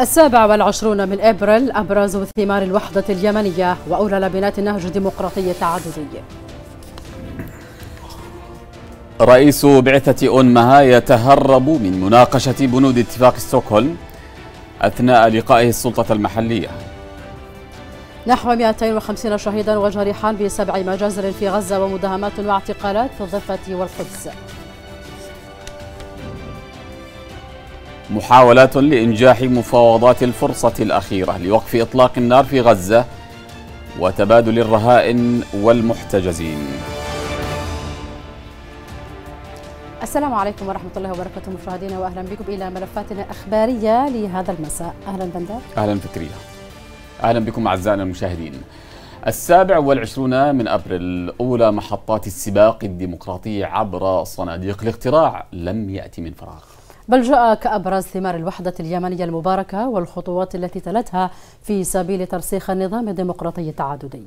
السابع والعشرون من ابريل ابرز ثمار الوحده اليمنيه واولى لبنات النهج الديمقراطي التعددي. رئيس بعثه انمها يتهرب من مناقشه بنود اتفاق ستوكهولم اثناء لقائه السلطه المحليه. نحو 250 شهيدا وجريحا بسبع مجازر في غزه ومداهمات واعتقالات في الضفه والقدس. محاولات لإنجاح مفاوضات الفرصة الأخيرة لوقف إطلاق النار في غزة وتبادل الرهائن والمحتجزين السلام عليكم ورحمة الله وبركاته مشاهدينا وأهلا بكم إلى ملفاتنا الأخبارية لهذا المساء أهلا بندر أهلا فكرية أهلا بكم أعزائنا المشاهدين السابع والعشرون من أبريل أولى محطات السباق الديمقراطي عبر صناديق الاقتراع لم يأتي من فراغ بل جاء كأبرز ثمار الوحدة اليمنية المباركة والخطوات التي تلتها في سبيل ترسيخ النظام الديمقراطي التعددي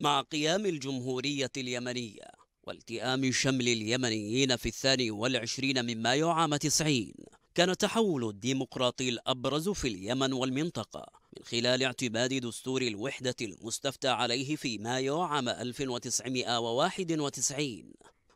مع قيام الجمهورية اليمنية والتئام شمل اليمنيين في الثاني والعشرين من مايو عام تسعين كان تحول الديمقراطي الأبرز في اليمن والمنطقة من خلال اعتماد دستور الوحدة المستفتى عليه في مايو عام 1991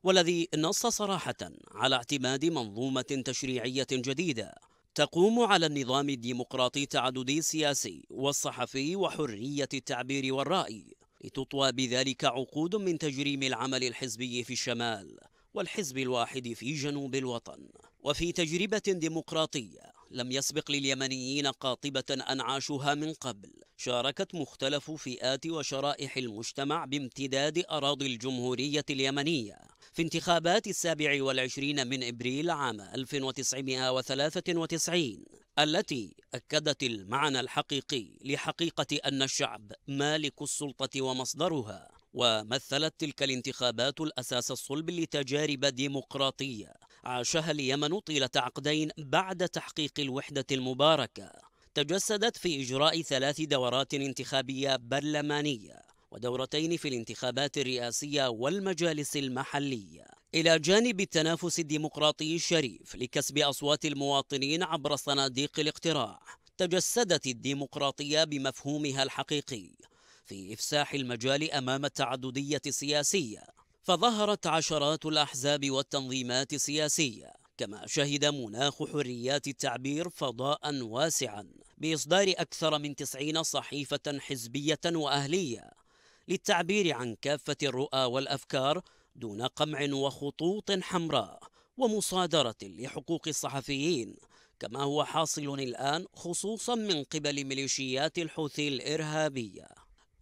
والذي نص صراحة على اعتماد منظومة تشريعية جديدة تقوم على النظام الديمقراطي التعددي السياسي والصحفي وحرية التعبير والرأي لتطوى بذلك عقود من تجريم العمل الحزبي في الشمال والحزب الواحد في جنوب الوطن وفي تجربة ديمقراطية لم يسبق لليمنيين قاطبة أن عاشوها من قبل شاركت مختلف فئات وشرائح المجتمع بامتداد أراضي الجمهورية اليمنية في انتخابات السابع والعشرين من إبريل عام 1993 التي أكدت المعنى الحقيقي لحقيقة أن الشعب مالك السلطة ومصدرها ومثلت تلك الانتخابات الأساس الصلب لتجارب ديمقراطية عاشها اليمن طيلة عقدين بعد تحقيق الوحدة المباركة تجسدت في إجراء ثلاث دورات انتخابية برلمانية ودورتين في الانتخابات الرئاسية والمجالس المحلية إلى جانب التنافس الديمقراطي الشريف لكسب أصوات المواطنين عبر صناديق الاقتراع تجسدت الديمقراطية بمفهومها الحقيقي في إفساح المجال أمام التعددية السياسية فظهرت عشرات الأحزاب والتنظيمات السياسية كما شهد مناخ حريات التعبير فضاء واسعا بإصدار أكثر من تسعين صحيفة حزبية وأهلية للتعبير عن كافة الرؤى والأفكار دون قمع وخطوط حمراء ومصادرة لحقوق الصحفيين كما هو حاصل الآن خصوصا من قبل ميليشيات الحوثي الإرهابية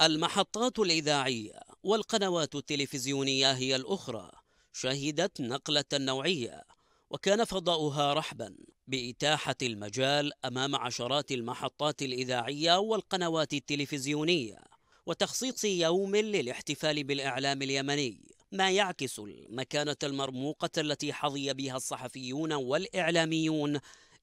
المحطات الإذاعية والقنوات التلفزيونية هي الأخرى شهدت نقلة نوعية وكان فضاؤها رحبا بإتاحة المجال أمام عشرات المحطات الإذاعية والقنوات التلفزيونية وتخصيص يوم للاحتفال بالإعلام اليمني ما يعكس المكانة المرموقة التي حظي بها الصحفيون والإعلاميون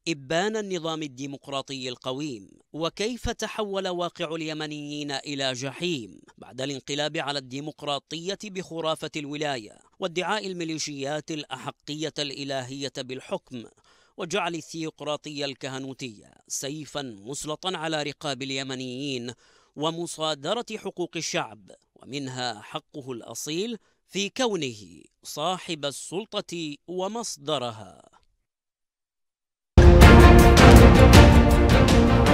إبان النظام الديمقراطي القويم وكيف تحول واقع اليمنيين إلى جحيم بعد الانقلاب على الديمقراطية بخرافة الولاية وادعاء الميليشيات الأحقية الإلهية بالحكم وجعل الثيوقراطية الكهنوتية سيفا مسلطا على رقاب اليمنيين ومصادرة حقوق الشعب ومنها حقه الأصيل في كونه صاحب السلطة ومصدرها Thank you.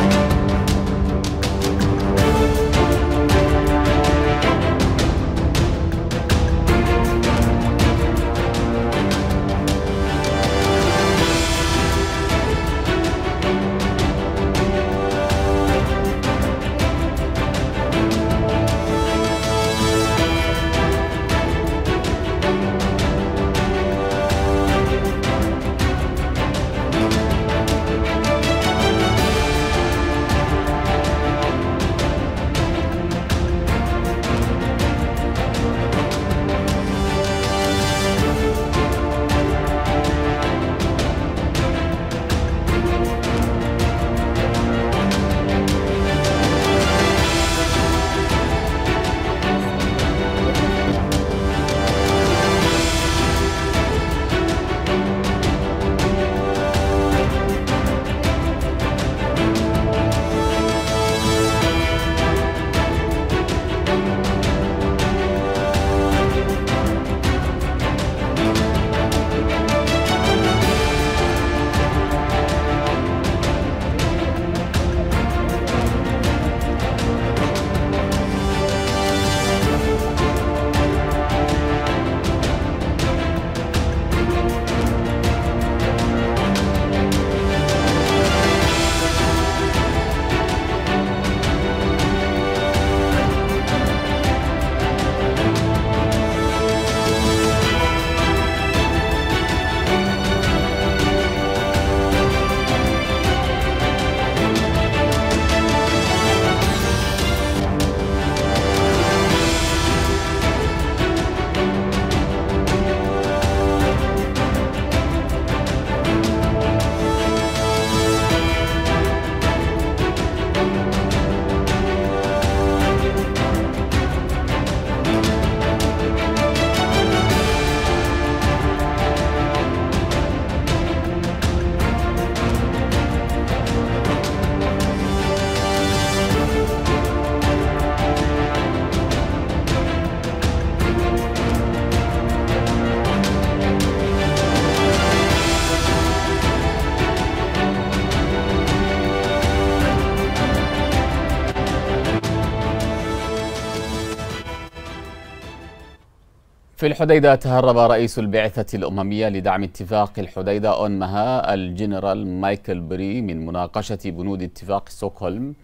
في الحديدة تهرب رئيس البعثة الأممية لدعم اتفاق الحديدة أنمها الجنرال مايكل بري من مناقشة بنود اتفاق ستوكهولم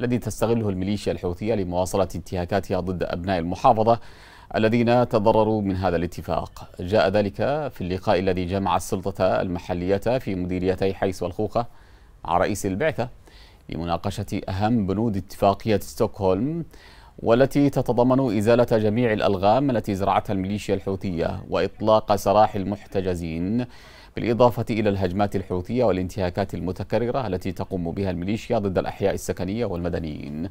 الذي تستغله الميليشيا الحوثية لمواصلة انتهاكاتها ضد أبناء المحافظة الذين تضرروا من هذا الاتفاق جاء ذلك في اللقاء الذي جمع السلطة المحلية في مديريتي حيس والخوخة مع رئيس البعثة لمناقشة أهم بنود اتفاقية ستوكهولم والتي تتضمن إزالة جميع الألغام التي زرعتها الميليشيا الحوثية وإطلاق سراح المحتجزين بالإضافة إلى الهجمات الحوثية والانتهاكات المتكررة التي تقوم بها الميليشيا ضد الأحياء السكنية والمدنيين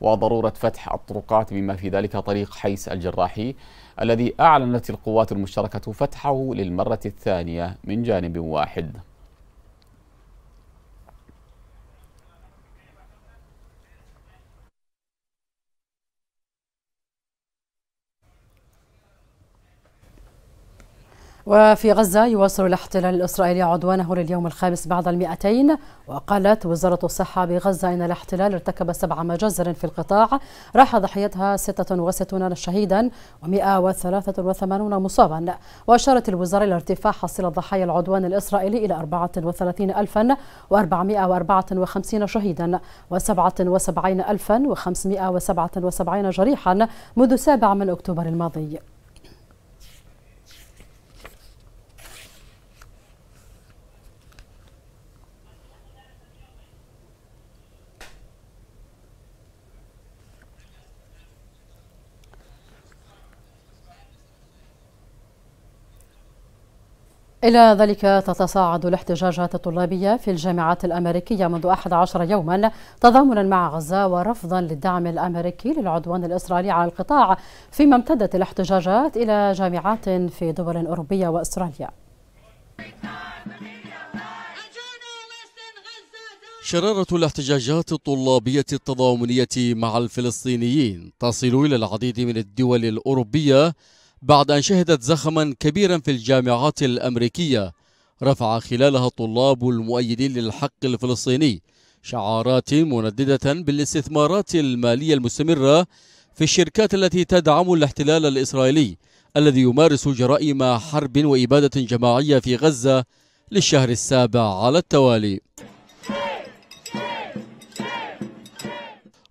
وضرورة فتح الطرقات بما في ذلك طريق حيس الجراحي الذي أعلنت القوات المشتركة فتحه للمرة الثانية من جانب واحد وفي غزة يواصل الاحتلال الإسرائيلي عدوانه لليوم الخامس بعد المئتين وقالت وزارة الصحة بغزة إن الاحتلال ارتكب سبع مجازر في القطاع راح ضحيتها 66 شهيدا و183 مصابا وأشارت الوزارة إلى ارتفاع حصيلة ضحايا العدوان الإسرائيلي إلى 34454 شهيدا و77577 جريحا منذ 7 من أكتوبر الماضي إلى ذلك تتصاعد الاحتجاجات الطلابية في الجامعات الأمريكية منذ 11 يوما تضامنا مع غزة ورفضا للدعم الأمريكي للعدوان الإسرائيلي على القطاع فيما امتدت الاحتجاجات إلى جامعات في دول أوروبية وأستراليا شرارة الاحتجاجات الطلابية التضامنية مع الفلسطينيين تصل إلى العديد من الدول الأوروبية بعد أن شهدت زخما كبيرا في الجامعات الأمريكية رفع خلالها الطلاب المؤيدين للحق الفلسطيني شعارات منددة بالاستثمارات المالية المستمرة في الشركات التي تدعم الاحتلال الإسرائيلي الذي يمارس جرائم حرب وإبادة جماعية في غزة للشهر السابع على التوالي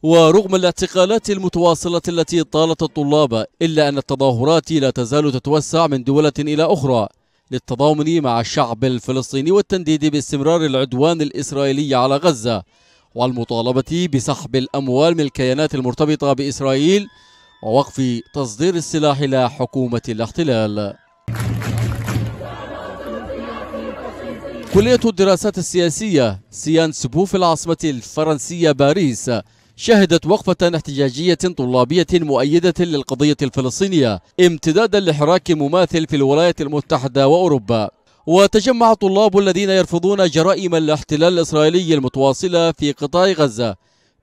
ورغم الاعتقالات المتواصلة التي طالت الطلاب إلا أن التظاهرات لا تزال تتوسع من دولة إلى أخرى للتضامن مع الشعب الفلسطيني والتنديد باستمرار العدوان الإسرائيلي على غزة والمطالبة بسحب الأموال من الكيانات المرتبطة بإسرائيل ووقف تصدير السلاح إلى حكومة الاحتلال كلية الدراسات السياسية سيانس بو في العاصمة الفرنسية باريس شهدت وقفة احتجاجية طلابية مؤيدة للقضية الفلسطينية امتدادا لحراك مماثل في الولايات المتحدة وأوروبا وتجمع طلاب الذين يرفضون جرائم الاحتلال الإسرائيلي المتواصلة في قطاع غزة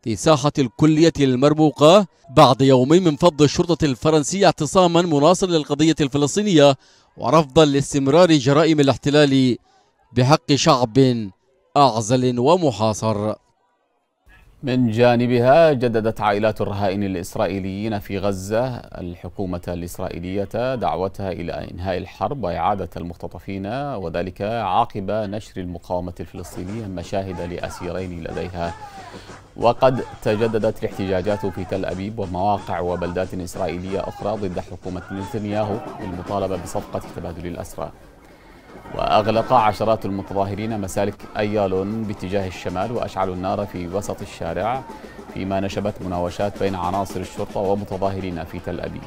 في ساحة الكلية المرموقة بعد يومين من فض الشرطة الفرنسية اعتصاما مناصرا للقضية الفلسطينية ورفضا لاستمرار جرائم الاحتلال بحق شعب أعزل ومحاصر من جانبها جددت عائلات الرهائن الإسرائيليين في غزة الحكومة الإسرائيلية دعوتها إلى إنهاء الحرب وإعادة المختطفين وذلك عقب نشر المقاومة الفلسطينية مشاهد لأسيرين لديها وقد تجددت الاحتجاجات في تل أبيب ومواقع وبلدات إسرائيلية أخرى ضد حكومة نتنياهو للمطالبة بصفقة تبادل الأسرى وأغلق عشرات المتظاهرين مسالك أيالون باتجاه الشمال وأشعلوا النار في وسط الشارع فيما نشبت مناوشات بين عناصر الشرطة ومتظاهرين في تل أبيب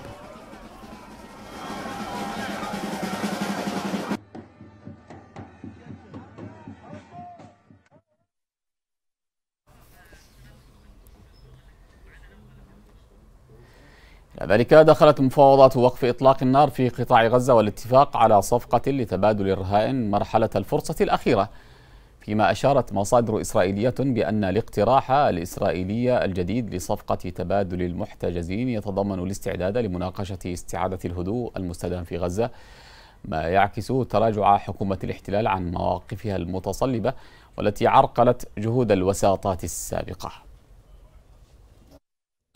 كذلك دخلت مفاوضات وقف إطلاق النار في قطاع غزة والاتفاق على صفقة لتبادل الرهائن مرحلة الفرصة الأخيرة فيما أشارت مصادر إسرائيلية بأن الاقتراح الإسرائيلي الجديد لصفقة تبادل المحتجزين يتضمن الاستعداد لمناقشة استعادة الهدوء المستدام في غزة ما يعكس تراجع حكومة الاحتلال عن مواقفها المتصلبة والتي عرقلت جهود الوساطات السابقة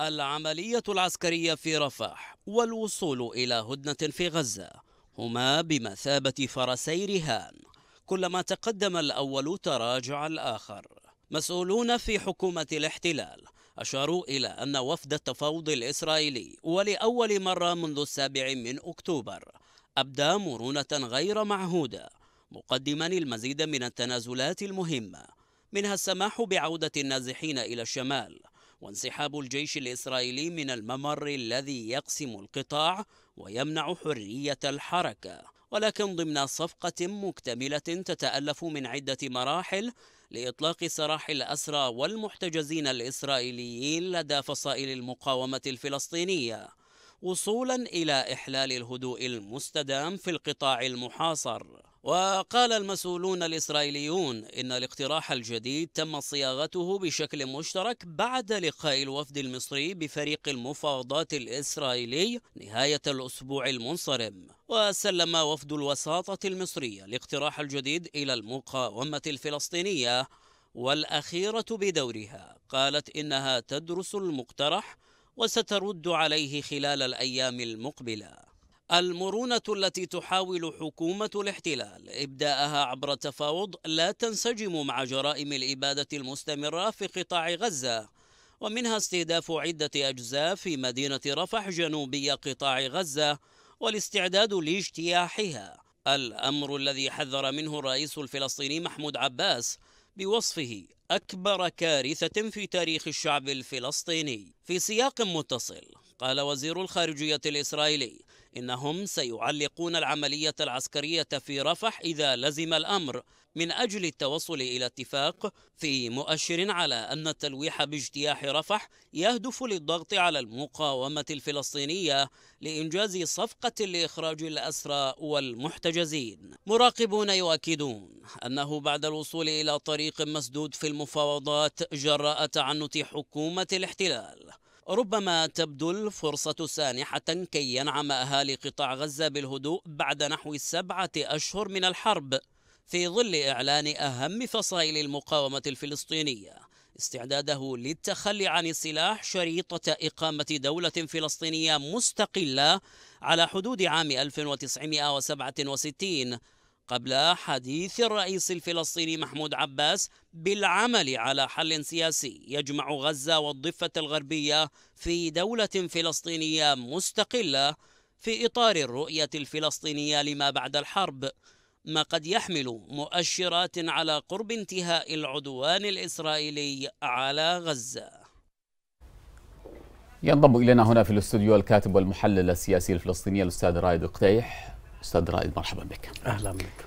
العملية العسكرية في رفح والوصول إلى هدنة في غزة هما بمثابة فرسي رهان كلما تقدم الأول تراجع الآخر مسؤولون في حكومة الاحتلال أشاروا إلى أن وفد التفاوض الإسرائيلي ولأول مرة منذ السابع من أكتوبر أبدى مرونة غير معهودة مقدما المزيد من التنازلات المهمة منها السماح بعودة النازحين إلى الشمال وانسحاب الجيش الإسرائيلي من الممر الذي يقسم القطاع ويمنع حرية الحركة ولكن ضمن صفقة مكتملة تتألف من عدة مراحل لإطلاق سراح الأسرى والمحتجزين الإسرائيليين لدى فصائل المقاومة الفلسطينية وصولا إلى إحلال الهدوء المستدام في القطاع المحاصر وقال المسؤولون الإسرائيليون إن الاقتراح الجديد تم صياغته بشكل مشترك بعد لقاء الوفد المصري بفريق المفاوضات الإسرائيلي نهاية الأسبوع المنصرم وسلم وفد الوساطة المصرية الاقتراح الجديد إلى المقاومة الفلسطينية والأخيرة بدورها قالت إنها تدرس المقترح وسترد عليه خلال الأيام المقبله المرونة التي تحاول حكومة الاحتلال إبداءها عبر التفاوض لا تنسجم مع جرائم الإبادة المستمرة في قطاع غزة ومنها استهداف عدة أجزاء في مدينة رفح جنوبي قطاع غزة والاستعداد لاجتياحها الأمر الذي حذر منه الرئيس الفلسطيني محمود عباس بوصفه أكبر كارثة في تاريخ الشعب الفلسطيني في سياق متصل قال وزير الخارجية الإسرائيلي إنهم سيعلقون العملية العسكرية في رفح إذا لزم الأمر من أجل التوصل إلى اتفاق في مؤشر على أن التلويح باجتياح رفح يهدف للضغط على المقاومة الفلسطينية لإنجاز صفقة لإخراج الأسرى والمحتجزين مراقبون يؤكدون أنه بعد الوصول إلى طريق مسدود في المفاوضات جراء تعنت حكومة الاحتلال ربما تبدو الفرصة سانحة كي ينعم أهالي قطاع غزة بالهدوء بعد نحو سبعة أشهر من الحرب في ظل إعلان أهم فصائل المقاومة الفلسطينية استعداده للتخلي عن السلاح شريطة إقامة دولة فلسطينية مستقلة على حدود عام 1967 قبل حديث الرئيس الفلسطيني محمود عباس بالعمل على حل سياسي يجمع غزة والضفة الغربية في دولة فلسطينية مستقلة في إطار الرؤية الفلسطينية لما بعد الحرب ما قد يحمل مؤشرات على قرب انتهاء العدوان الإسرائيلي على غزة ينضم إلينا هنا في الاستوديو الكاتب والمحلل السياسي الفلسطيني الأستاذ رائد القتيح استاذ رائد مرحبا بك اهلا بك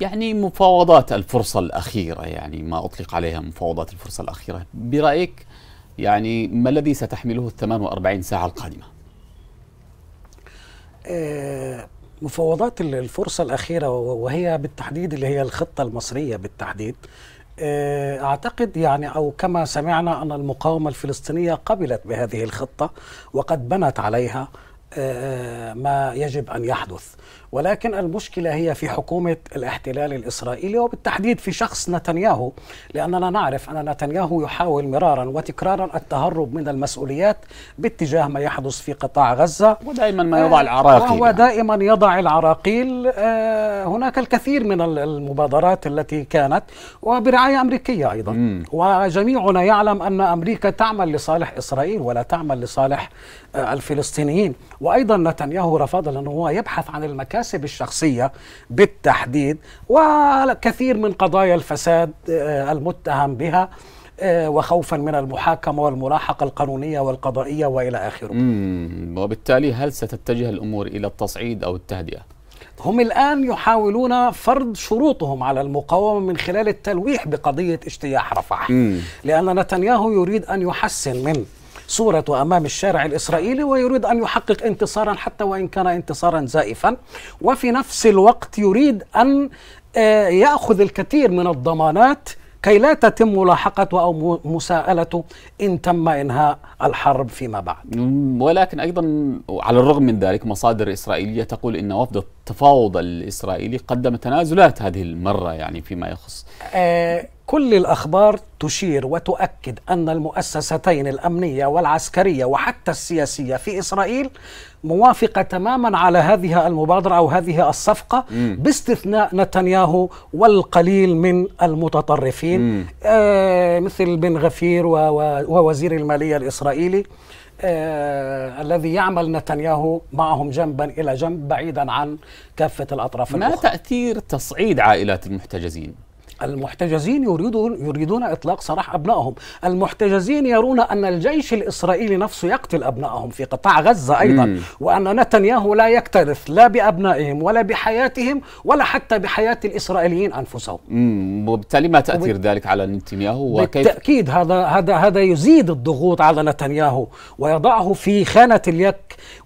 يعني مفاوضات الفرصة الأخيرة يعني ما أطلق عليها مفاوضات الفرصة الأخيرة برأيك يعني ما الذي ستحمله ال 48 ساعة القادمة؟ آه، مفاوضات الفرصة الأخيرة وهي بالتحديد اللي هي الخطة المصرية بالتحديد آه، أعتقد يعني أو كما سمعنا أن المقاومة الفلسطينية قبلت بهذه الخطة وقد بنت عليها آه، ما يجب ان يحدث ولكن المشكلة هي في حكومة الاحتلال الإسرائيلي وبالتحديد في شخص نتنياهو لأننا نعرف أن نتنياهو يحاول مرارا وتكرارا التهرب من المسؤوليات باتجاه ما يحدث في قطاع غزة ودائما ما يضع آه، العراقيل وهو دائما يضع العراقيل آه، هناك الكثير من المبادرات التي كانت وبرعاية أمريكية أيضا م. وجميعنا يعلم أن أمريكا تعمل لصالح إسرائيل ولا تعمل لصالح آه، الفلسطينيين وأيضا نتنياهو رفض لأنه هو يبحث عن المكان المكاسب الشخصية بالتحديد وكثير من قضايا الفساد آه، المتهم بها آه، وخوفا من المحاكمة والملاحقة القانونية والقضائية وإلى آخره وبالتالي هل ستتجه الأمور إلى التصعيد أو التهدئة؟ هم الآن يحاولون فرض شروطهم على المقاومة من خلال التلويح بقضية اجتياح رفح لأن نتنياهو يريد أن يحسن من صورته أمام الشارع الإسرائيلي ويريد أن يحقق انتصارا حتى وإن كان انتصارا زائفا وفي نفس الوقت يريد أن آه، يأخذ الكثير من الضمانات كي لا تتم ملاحقته أو مساءلته إن تم إنهاء الحرب فيما بعد ولكن أيضا على الرغم من ذلك مصادر إسرائيلية تقول إن وفد التفاوض الإسرائيلي قدم تنازلات هذه المرة يعني فيما يخص آه، كل الأخبار تشير وتؤكد أن المؤسستين الأمنية والعسكرية وحتى السياسية في إسرائيل موافقة تماما على هذه المبادرة أو هذه الصفقة مم. باستثناء نتنياهو والقليل من المتطرفين آه مثل بن غفير ووزير المالية الإسرائيلي آه الذي يعمل نتنياهو معهم جنبا إلى جنب بعيدا عن كافة الأطراف ما الأخرى. تأثير تصعيد عائلات المحتجزين؟ المحتجزين يريدون يريدون اطلاق سراح ابنائهم، المحتجزين يرون ان الجيش الاسرائيلي نفسه يقتل ابنائهم في قطاع غزه ايضا، مم. وان نتنياهو لا يكترث لا بابنائهم ولا بحياتهم ولا حتى بحياه الاسرائيليين انفسهم. مم. وبالتالي ما تاثير وب... ذلك على نتنياهو وكيف بالتاكيد هذا هذا هذا يزيد الضغوط على نتنياهو ويضعه في خانه اليك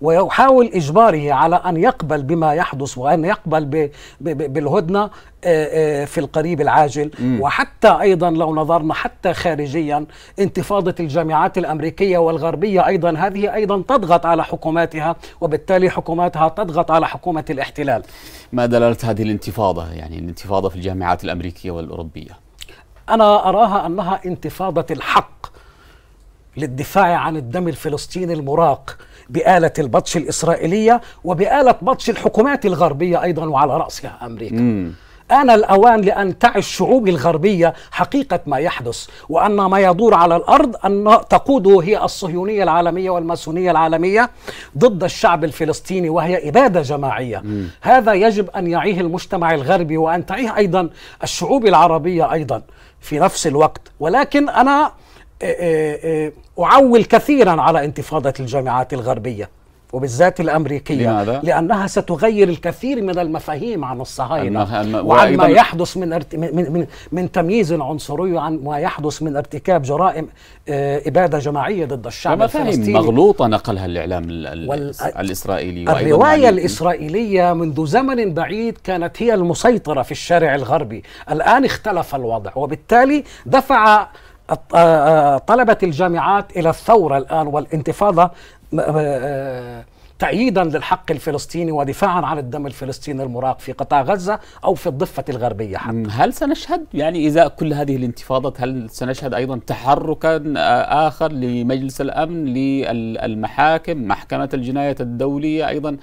ويحاول اجباره على ان يقبل بما يحدث وان يقبل ب... ب... بالهدنه آه، آه، في القريب العاجل م. وحتى أيضا لو نظرنا حتى خارجيا انتفاضة الجامعات الأمريكية والغربية أيضا هذه أيضا تضغط على حكوماتها وبالتالي حكوماتها تضغط على حكومة الاحتلال ما دلالة هذه الانتفاضة يعني الانتفاضة في الجامعات الأمريكية والأوروبية أنا أراها أنها انتفاضة الحق للدفاع عن الدم الفلسطيني المراق بآلة البطش الإسرائيلية وبآلة بطش الحكومات الغربية أيضا وعلى رأسها أمريكا مم. آن الأوان لأن تعي الشعوب الغربية حقيقة ما يحدث وأن ما يدور على الأرض أن تقوده هي الصهيونية العالمية والماسونية العالمية ضد الشعب الفلسطيني وهي إبادة جماعية م. هذا يجب أن يعيه المجتمع الغربي وأن تعيه أيضا الشعوب العربية أيضا في نفس الوقت ولكن أنا آه، آه، آه، أعول كثيرا على انتفاضة الجامعات الغربية وبالذات الأمريكية لماذا؟ لأنها ستغير الكثير من المفاهيم عن الصهاينة الم... وعن ما يحدث من, ارت... من, من, من تمييز عنصري وعن ما يحدث من ارتكاب جرائم آه، إبادة جماعية ضد الشعب الفلسطيني مغلوطة نقلها الإعلام ال... وال... الإسرائيلي الرواية الإسرائيلية منذ زمن بعيد كانت هي المسيطرة في الشارع الغربي الآن اختلف الوضع وبالتالي دفع آه، آه، طلبة الجامعات إلى الثورة الآن والانتفاضة آه، تأييدا للحق الفلسطيني ودفاعا عن الدم الفلسطيني المراق في قطاع غزة أو في الضفة الغربية حتى هل سنشهد يعني إذا كل هذه الانتفاضات هل سنشهد أيضا تحركا آه، آخر لمجلس الأمن للمحاكم محكمة الجناية الدولية أيضا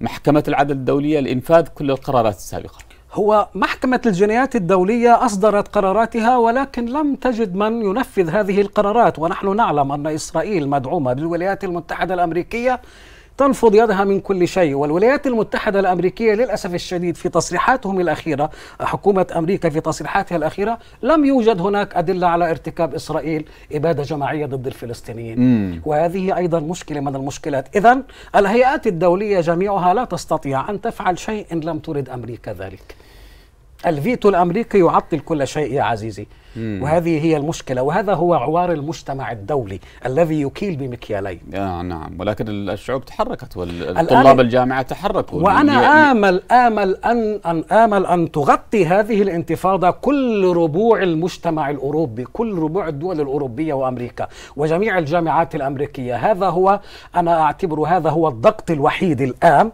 محكمة العدل الدولية لإنفاذ كل القرارات السابقة هو محكمة الجنايات الدولية أصدرت قراراتها ولكن لم تجد من ينفذ هذه القرارات ونحن نعلم أن إسرائيل مدعومة بالولايات المتحدة الأمريكية تنفض يدها من كل شيء والولايات المتحدة الأمريكية للأسف الشديد في تصريحاتهم الأخيرة حكومة أمريكا في تصريحاتها الأخيرة لم يوجد هناك أدلة على ارتكاب إسرائيل إبادة جماعية ضد الفلسطينيين مم. وهذه أيضا مشكلة من المشكلات إذا الهيئات الدولية جميعها لا تستطيع أن تفعل شيء إن لم ترد أمريكا ذلك الفيتو الامريكي يعطل كل شيء يا عزيزي مم. وهذه هي المشكله وهذا هو عوار المجتمع الدولي الذي يكيل بمكيالين آه نعم ولكن الشعوب تحركت والطلاب الجامعه تحركوا وانا امل امل ان ان امل ان تغطي هذه الانتفاضه كل ربوع المجتمع الاوروبي كل ربوع الدول الاوروبيه وامريكا وجميع الجامعات الامريكيه هذا هو انا اعتبر هذا هو الضغط الوحيد الان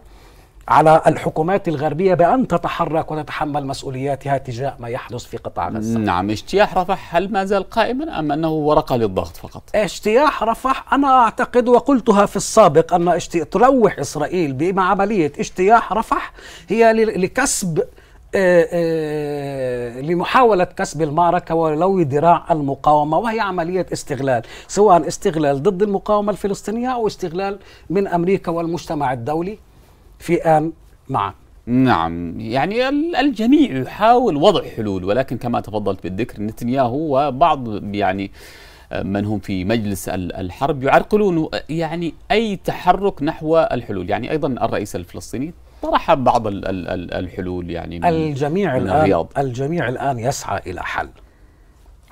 على الحكومات الغربية بأن تتحرك وتتحمل مسؤولياتها تجاه ما يحدث في قطاع غزة نعم اجتياح رفح هل ما زال قائما أم أنه ورقة للضغط فقط اجتياح رفح أنا أعتقد وقلتها في السابق أن اجت... تلوح إسرائيل بما عملية اجتياح رفح هي لكسب آه، آه، لمحاولة كسب المعركة ولو ذراع المقاومة وهي عملية استغلال سواء استغلال ضد المقاومة الفلسطينية أو استغلال من أمريكا والمجتمع الدولي في آن معا نعم يعني الجميع يحاول وضع حلول ولكن كما تفضلت بالذكر نتنياهو وبعض يعني آه، من هم في مجلس الحرب يعرقلون يعني اي تحرك نحو الحلول يعني ايضا الرئيس الفلسطيني طرح بعض الحلول يعني من الجميع من الان الرياض. الجميع الان يسعى الى حل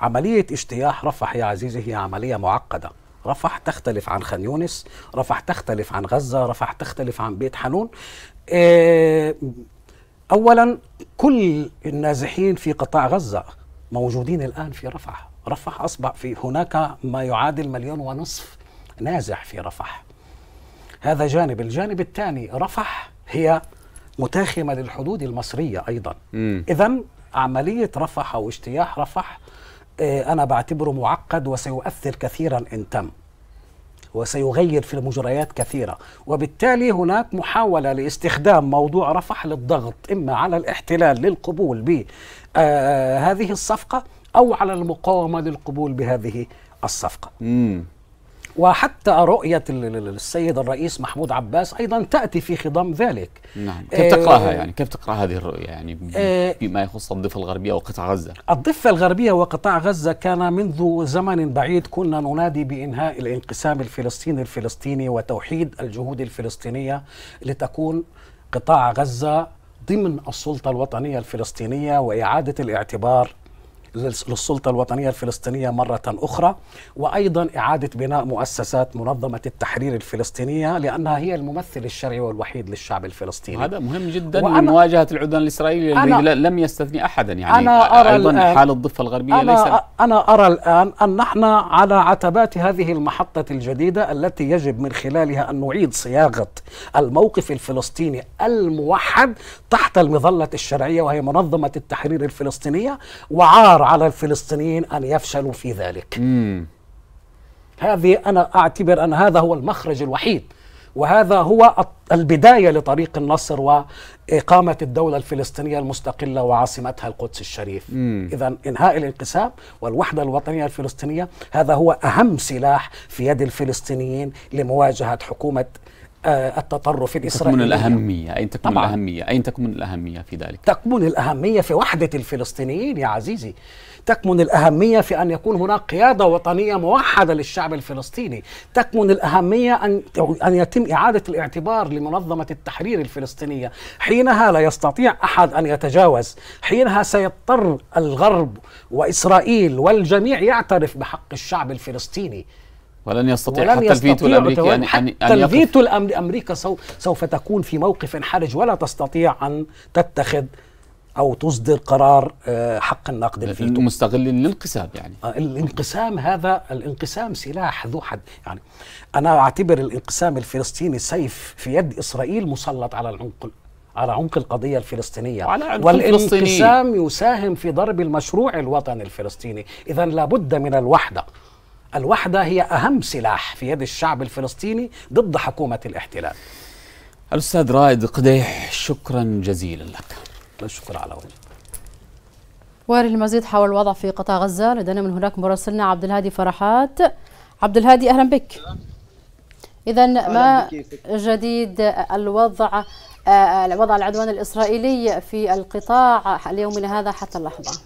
عمليه اجتياح رفح يا عزيزي هي عمليه معقده رفح تختلف عن خان يونس رفح تختلف عن غزة رفح تختلف عن بيت حنون آه، أولا كل النازحين في قطاع غزة موجودين الآن في رفح رفح أصبح في هناك ما يعادل مليون ونصف نازح في رفح هذا جانب الجانب الثاني رفح هي متاخمة للحدود المصرية أيضا إذا عملية رفح أو اجتياح رفح آه، أنا بعتبره معقد وسيؤثر كثيرا إن تم وسيغير في المجريات كثيرة وبالتالي هناك محاولة لاستخدام موضوع رفح للضغط إما على الاحتلال للقبول بهذه آه، الصفقة أو على المقاومة للقبول بهذه الصفقة مم. وحتى رؤية السيد الرئيس محمود عباس أيضا تأتي في خضم ذلك نعم كيف آه، تقرأها يعني كيف تقرأ هذه الرؤية يعني بما آه، يخص الضفة الغربية وقطاع غزة الضفة الغربية وقطاع غزة كان منذ زمن بعيد كنا ننادي بإنهاء الانقسام الفلسطيني الفلسطيني وتوحيد الجهود الفلسطينية لتكون قطاع غزة ضمن السلطة الوطنية الفلسطينية وإعادة الاعتبار للسلطة الوطنية الفلسطينية مرة أخرى وأيضا إعادة بناء مؤسسات منظمة التحرير الفلسطينية لأنها هي الممثل الشرعي والوحيد للشعب الفلسطيني هذا مهم جدا لمواجهة العدوان الإسرائيلي الذي لم يستثني أحدا يعني أنا أرى أيضا الآن حال الضفة الغربية أنا ليس أنا أرى الآن أن نحن على عتبات هذه المحطة الجديدة التي يجب من خلالها أن نعيد صياغة الموقف الفلسطيني الموحد تحت المظلة الشرعية وهي منظمة التحرير الفلسطينية وعار يجبر على الفلسطينيين أن يفشلوا في ذلك مم. هذه أنا أعتبر أن هذا هو المخرج الوحيد وهذا هو البداية لطريق النصر وإقامة الدولة الفلسطينية المستقلة وعاصمتها القدس الشريف إذا إنهاء الانقسام والوحدة الوطنية الفلسطينية هذا هو أهم سلاح في يد الفلسطينيين لمواجهة حكومة آه، التطرف الإسرائيلي تكمن الأهمية أين تكمن طبعا. الأهمية أين تكمن الأهمية في ذلك تكمن الأهمية في وحدة الفلسطينيين يا عزيزي تكمن الأهمية في أن يكون هناك قيادة وطنية موحدة للشعب الفلسطيني تكمن الأهمية أن, أن يتم إعادة الاعتبار لمنظمة التحرير الفلسطينية حينها لا يستطيع أحد أن يتجاوز حينها سيضطر الغرب وإسرائيل والجميع يعترف بحق الشعب الفلسطيني ولن يستطيع ولن حتى الفيتو الامريكي ان يعني- يعني حتى أن الفيتو الامريكا سوف تكون في موقف حرج ولا تستطيع ان تتخذ او تصدر قرار آه، حق النقد الفيتو مستغلين الانقسام يعني آه، الانقسام هذا الانقسام سلاح ذو حد يعني انا اعتبر الانقسام الفلسطيني سيف في يد اسرائيل مسلط على العنق على عمق القضية الفلسطينية وعلى عنق والانقسام يساهم في ضرب المشروع الوطني الفلسطيني إذا لابد من الوحدة الوحدة هي أهم سلاح في يد الشعب الفلسطيني ضد حكومة الاحتلال الأستاذ رائد قديح شكرا جزيلا لك الشكر على وجهك وللمزيد حول الوضع في قطاع غزة لدينا من هناك مراسلنا عبد الهادي فرحات عبد الهادي أهلا بك إذا ما جديد الوضع آه، وضع العدوان الإسرائيلي في القطاع اليوم هذا حتى اللحظة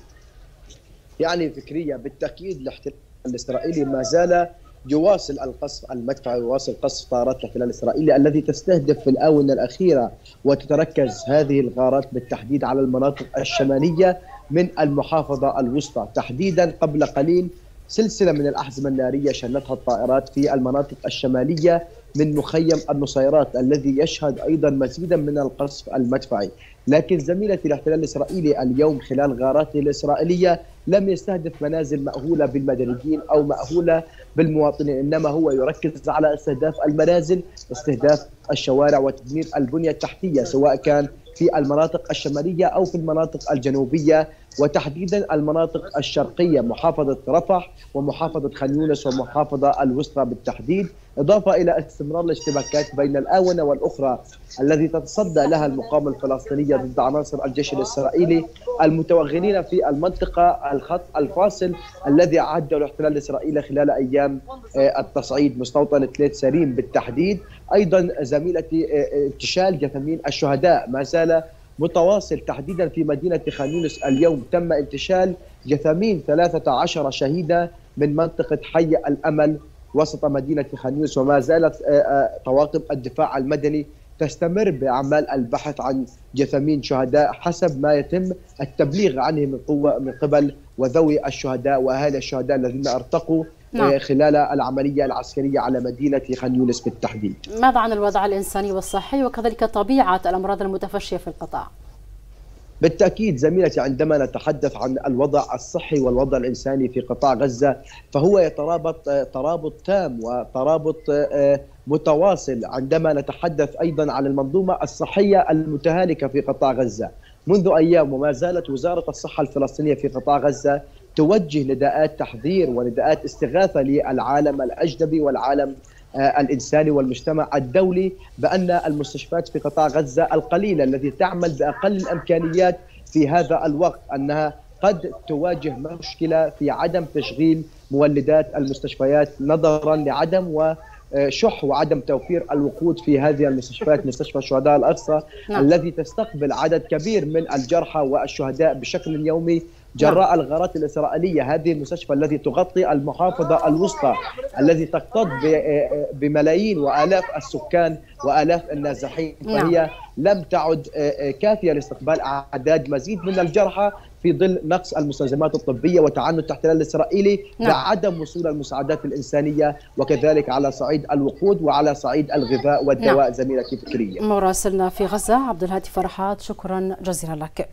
يعني فكريا بالتأكيد الاحتلال الاسرائيلي ما زال يواصل القصف المدفع يواصل قصف طائرات الاحتلال الاسرائيلي الذي تستهدف في الاونه الاخيره وتتركز هذه الغارات بالتحديد على المناطق الشماليه من المحافظه الوسطى تحديدا قبل قليل سلسله من الاحزمه الناريه شنتها الطائرات في المناطق الشماليه من مخيم النصيرات الذي يشهد ايضا مزيدا من القصف المدفعي، لكن زميلتي الاحتلال الاسرائيلي اليوم خلال غاراته الاسرائيليه لم يستهدف منازل مأهوله بالمدنيين او مأهوله بالمواطنين، انما هو يركز على استهداف المنازل، استهداف الشوارع وتدمير البنيه التحتيه سواء كان في المناطق الشماليه او في المناطق الجنوبيه وتحديدا المناطق الشرقية محافظة رفح ومحافظة خان يونس ومحافظة الوسطى بالتحديد إضافة إلى استمرار الاشتباكات بين الآونة والأخرى الذي تتصدى لها المقاومة الفلسطينية ضد عناصر الجيش الإسرائيلي المتوغلين في المنطقة الخط الفاصل الذي عده الاحتلال الإسرائيلي خلال أيام آه، التصعيد مستوطن ثلاث سليم بالتحديد أيضا زميلتي انتشال آه، آه، جثمين الشهداء ما زال متواصل تحديدا في مدينة خانيونس اليوم تم انتشال جثامين 13 شهيدا من منطقة حي الأمل وسط مدينة خانيونس وما زالت آه، آه، طواقم الدفاع المدني تستمر باعمال البحث عن جثمين شهداء حسب ما يتم التبليغ عنه من قوه من قبل وذوي الشهداء واهالي الشهداء الذين ارتقوا نعم. آه، خلال العملية العسكرية على مدينة خان يونس بالتحديد ماذا عن الوضع الإنساني والصحي وكذلك طبيعة الأمراض المتفشية في القطاع؟ بالتاكيد زميلتي عندما نتحدث عن الوضع الصحي والوضع الانساني في قطاع غزه فهو يترابط آه، ترابط تام وترابط آه، متواصل عندما نتحدث ايضا عن المنظومه الصحيه المتهالكه في قطاع غزه منذ ايام وما زالت وزاره الصحه الفلسطينيه في قطاع غزه توجه نداءات تحذير ونداءات استغاثه للعالم الاجنبي والعالم آه، الانساني والمجتمع الدولي بان المستشفيات في قطاع غزه القليله التي تعمل باقل الامكانيات في هذا الوقت انها قد تواجه مشكله في عدم تشغيل مولدات المستشفيات نظرا لعدم و آه، شح وعدم توفير الوقود في هذه المستشفيات مستشفى الشهداء الاقصى نعم. الذي تستقبل عدد كبير من الجرحى والشهداء بشكل يومي جراء الغارات الإسرائيلية هذه المستشفى التي تغطي المحافظة الوسطى التي تكتظ بملايين وآلاف السكان وآلاف النازحين نعم. فهي لم تعد كافية لاستقبال أعداد مزيد من الجرحى في ظل نقص المستلزمات الطبية وتعنت الاحتلال الإسرائيلي وعدم نعم. وصول المساعدات الإنسانية وكذلك على صعيد الوقود وعلى صعيد الغذاء والدواء نعم. زميلتي فكرية مراسلنا في غزة عبد الهادي فرحات شكرا جزيلا لك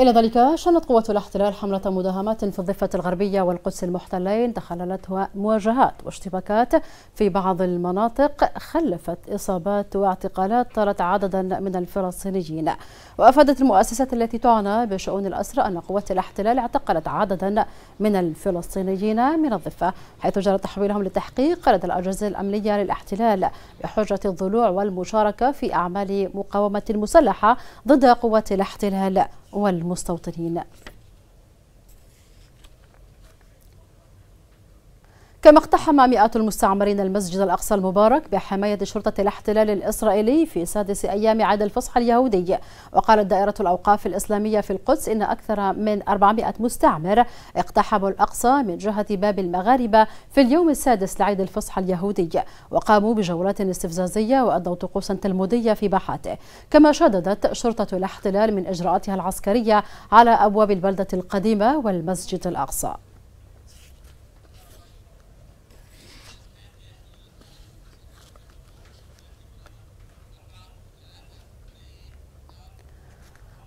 إلى ذلك شنت قوات الاحتلال حملة مداهمات في الضفة الغربية والقدس المحتلين تخللتها مواجهات واشتباكات في بعض المناطق خلفت إصابات واعتقالات طالت عددا من الفلسطينيين وأفادت المؤسسات التي تعنى بشؤون الأسرى أن قوات الاحتلال اعتقلت عددا من الفلسطينيين من الضفة حيث جرى تحويلهم للتحقيق لدى الأجهزة الأمنية للاحتلال بحجة الضلوع والمشاركة في أعمال مقاومة مسلحة ضد قوات الاحتلال والمستوطنين كما اقتحم مئات المستعمرين المسجد الأقصى المبارك بحماية شرطة الاحتلال الإسرائيلي في سادس أيام عيد الفصح اليهودي وقالت دائرة الأوقاف الإسلامية في القدس إن أكثر من 400 مستعمر اقتحموا الأقصى من جهة باب المغاربة في اليوم السادس لعيد الفصح اليهودي وقاموا بجولات استفزازية وأدوا طقوسا تلمودية في باحاته كما شددت شرطة الاحتلال من إجراءاتها العسكرية على أبواب البلدة القديمة والمسجد الأقصى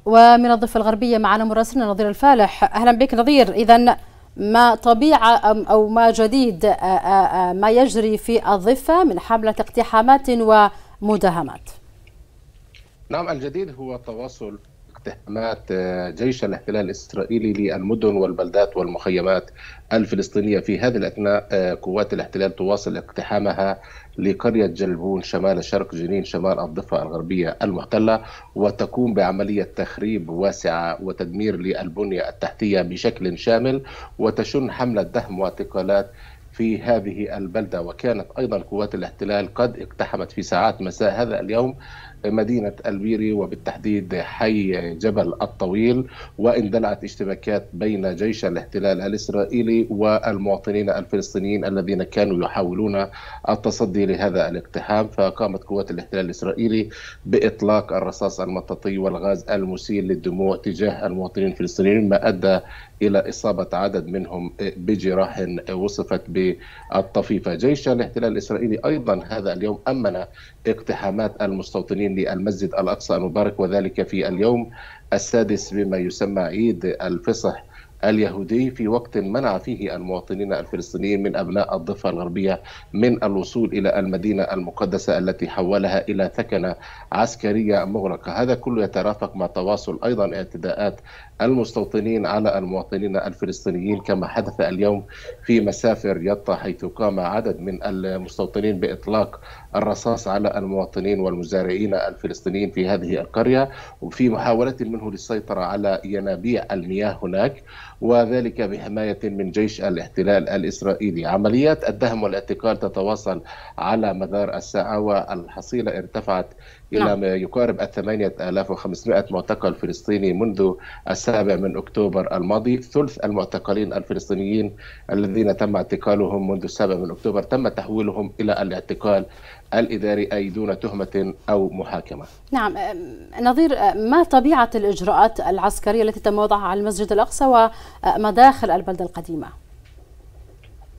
ومن الضفة الغربية معنا مراسلنا نظير الفالح أهلا بك نظير إذا ما طبيعة أو ما جديد ما يجري في الضفة من حملة اقتحامات ومداهمات نعم الجديد هو تواصل اقتحامات آه، جيش الاحتلال الاسرائيلي للمدن والبلدات والمخيمات الفلسطينيه في هذه الاثناء آه، قوات الاحتلال تواصل اقتحامها لقرية جلبون شمال شرق جنين شمال الضفة الغربية المحتلة وتقوم بعملية تخريب واسعة وتدمير للبنية التحتية بشكل شامل وتشن حملة دهم واعتقالات في هذه البلدة وكانت أيضا قوات الاحتلال قد اقتحمت في ساعات مساء هذا اليوم مدينة البيري وبالتحديد حي جبل الطويل واندلعت اشتباكات بين جيش الاحتلال الإسرائيلي والمواطنين الفلسطينيين الذين كانوا يحاولون التصدي لهذا الاقتحام فقامت قوات الاحتلال الإسرائيلي بإطلاق الرصاص المطاطي والغاز المسيل للدموع تجاه المواطنين الفلسطينيين ما أدى إلى إصابة عدد منهم بجراح وصفت بالطفيفة جيش الاحتلال الإسرائيلي أيضا هذا اليوم أمن اقتحامات المستوطنين المصلين للمسجد الأقصى المبارك وذلك في اليوم السادس بما يسمى عيد الفصح اليهودي في وقت منع فيه المواطنين الفلسطينيين من ابناء الضفه الغربيه من الوصول الى المدينه المقدسه التي حولها الى ثكنه عسكريه مغلقه، هذا كله يترافق مع تواصل ايضا اعتداءات المستوطنين على المواطنين الفلسطينيين كما حدث اليوم في مسافر يطا حيث قام عدد من المستوطنين بإطلاق الرصاص على المواطنين والمزارعين الفلسطينيين في هذه القرية وفي محاولة منه للسيطرة على ينابيع المياه هناك وذلك بحماية من جيش الاحتلال الإسرائيلي عمليات الدهم والاعتقال تتواصل على مدار الساعة والحصيلة ارتفعت إلى نعم. ما يقارب 8500 معتقل فلسطيني منذ السابع من أكتوبر الماضي ثلث المعتقلين الفلسطينيين الذين تم اعتقالهم منذ السابع من أكتوبر تم تحويلهم إلى الاعتقال الإداري أي دون تهمة أو محاكمة نعم نظير ما طبيعة الإجراءات العسكرية التي تم وضعها على المسجد الأقصى ومداخل البلدة القديمة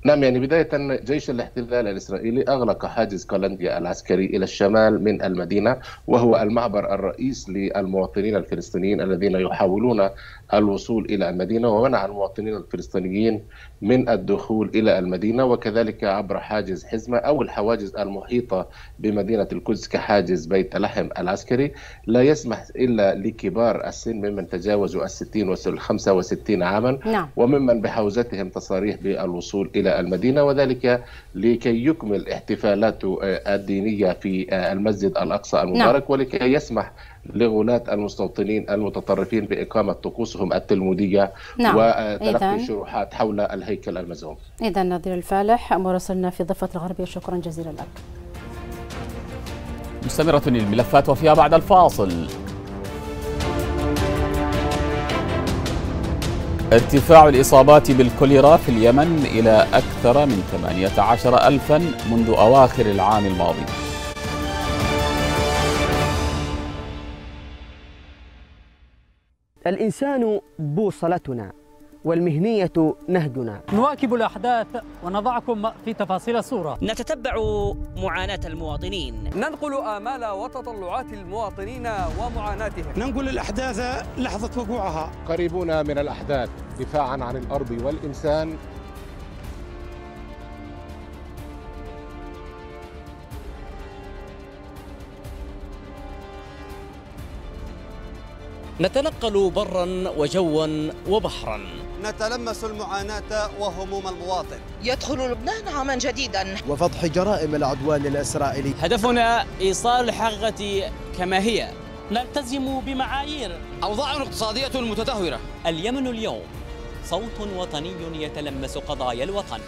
نعم يعني بداية جيش الاحتلال الإسرائيلي أغلق حاجز كولندا العسكري إلى الشمال من المدينة وهو المعبر الرئيس للمواطنين الفلسطينيين الذين يحاولون الوصول إلى المدينة ومنع المواطنين الفلسطينيين من الدخول إلى المدينة وكذلك عبر حاجز حزمة أو الحواجز المحيطة بمدينة القدس كحاجز بيت لحم العسكري لا يسمح إلا لكبار السن ممن تجاوزوا الستين والخمسة وستين عاما نعم. وممن بحوزتهم تصاريح بالوصول إلى المدينة وذلك لكي يكمل احتفالاته آه، الدينية في آه، المسجد الأقصى نعم. المبارك نعم. ولكي يسمح لغلاة المستوطنين المتطرفين بإقامة طقوسهم التلمودية نعم. وتلقي إذن. شروحات حول الهيكل المزعوم إذا نظير الفالح مراسلنا في ضفة الغربية شكرا جزيلا لك مستمرة الملفات وفيها بعد الفاصل ارتفاع الإصابات بالكوليرا في اليمن إلى أكثر من 18 ألفا منذ أواخر العام الماضي الإنسان بوصلتنا والمهنية نهجنا نواكب الأحداث ونضعكم في تفاصيل الصورة نتتبع معاناة المواطنين ننقل آمال وتطلعات المواطنين ومعاناتهم ننقل الأحداث لحظة وقوعها قريبون من الأحداث دفاعا عن الأرض والإنسان نتنقل برا وجوا وبحرا نتلمس المعاناة وهموم المواطن يدخل لبنان عاما جديدا وفضح جرائم العدوان الإسرائيلي هدفنا إيصال الحقيقة كما هي نلتزم بمعايير أوضاع اقتصادية متدهورة اليمن اليوم صوت وطني يتلمس قضايا الوطن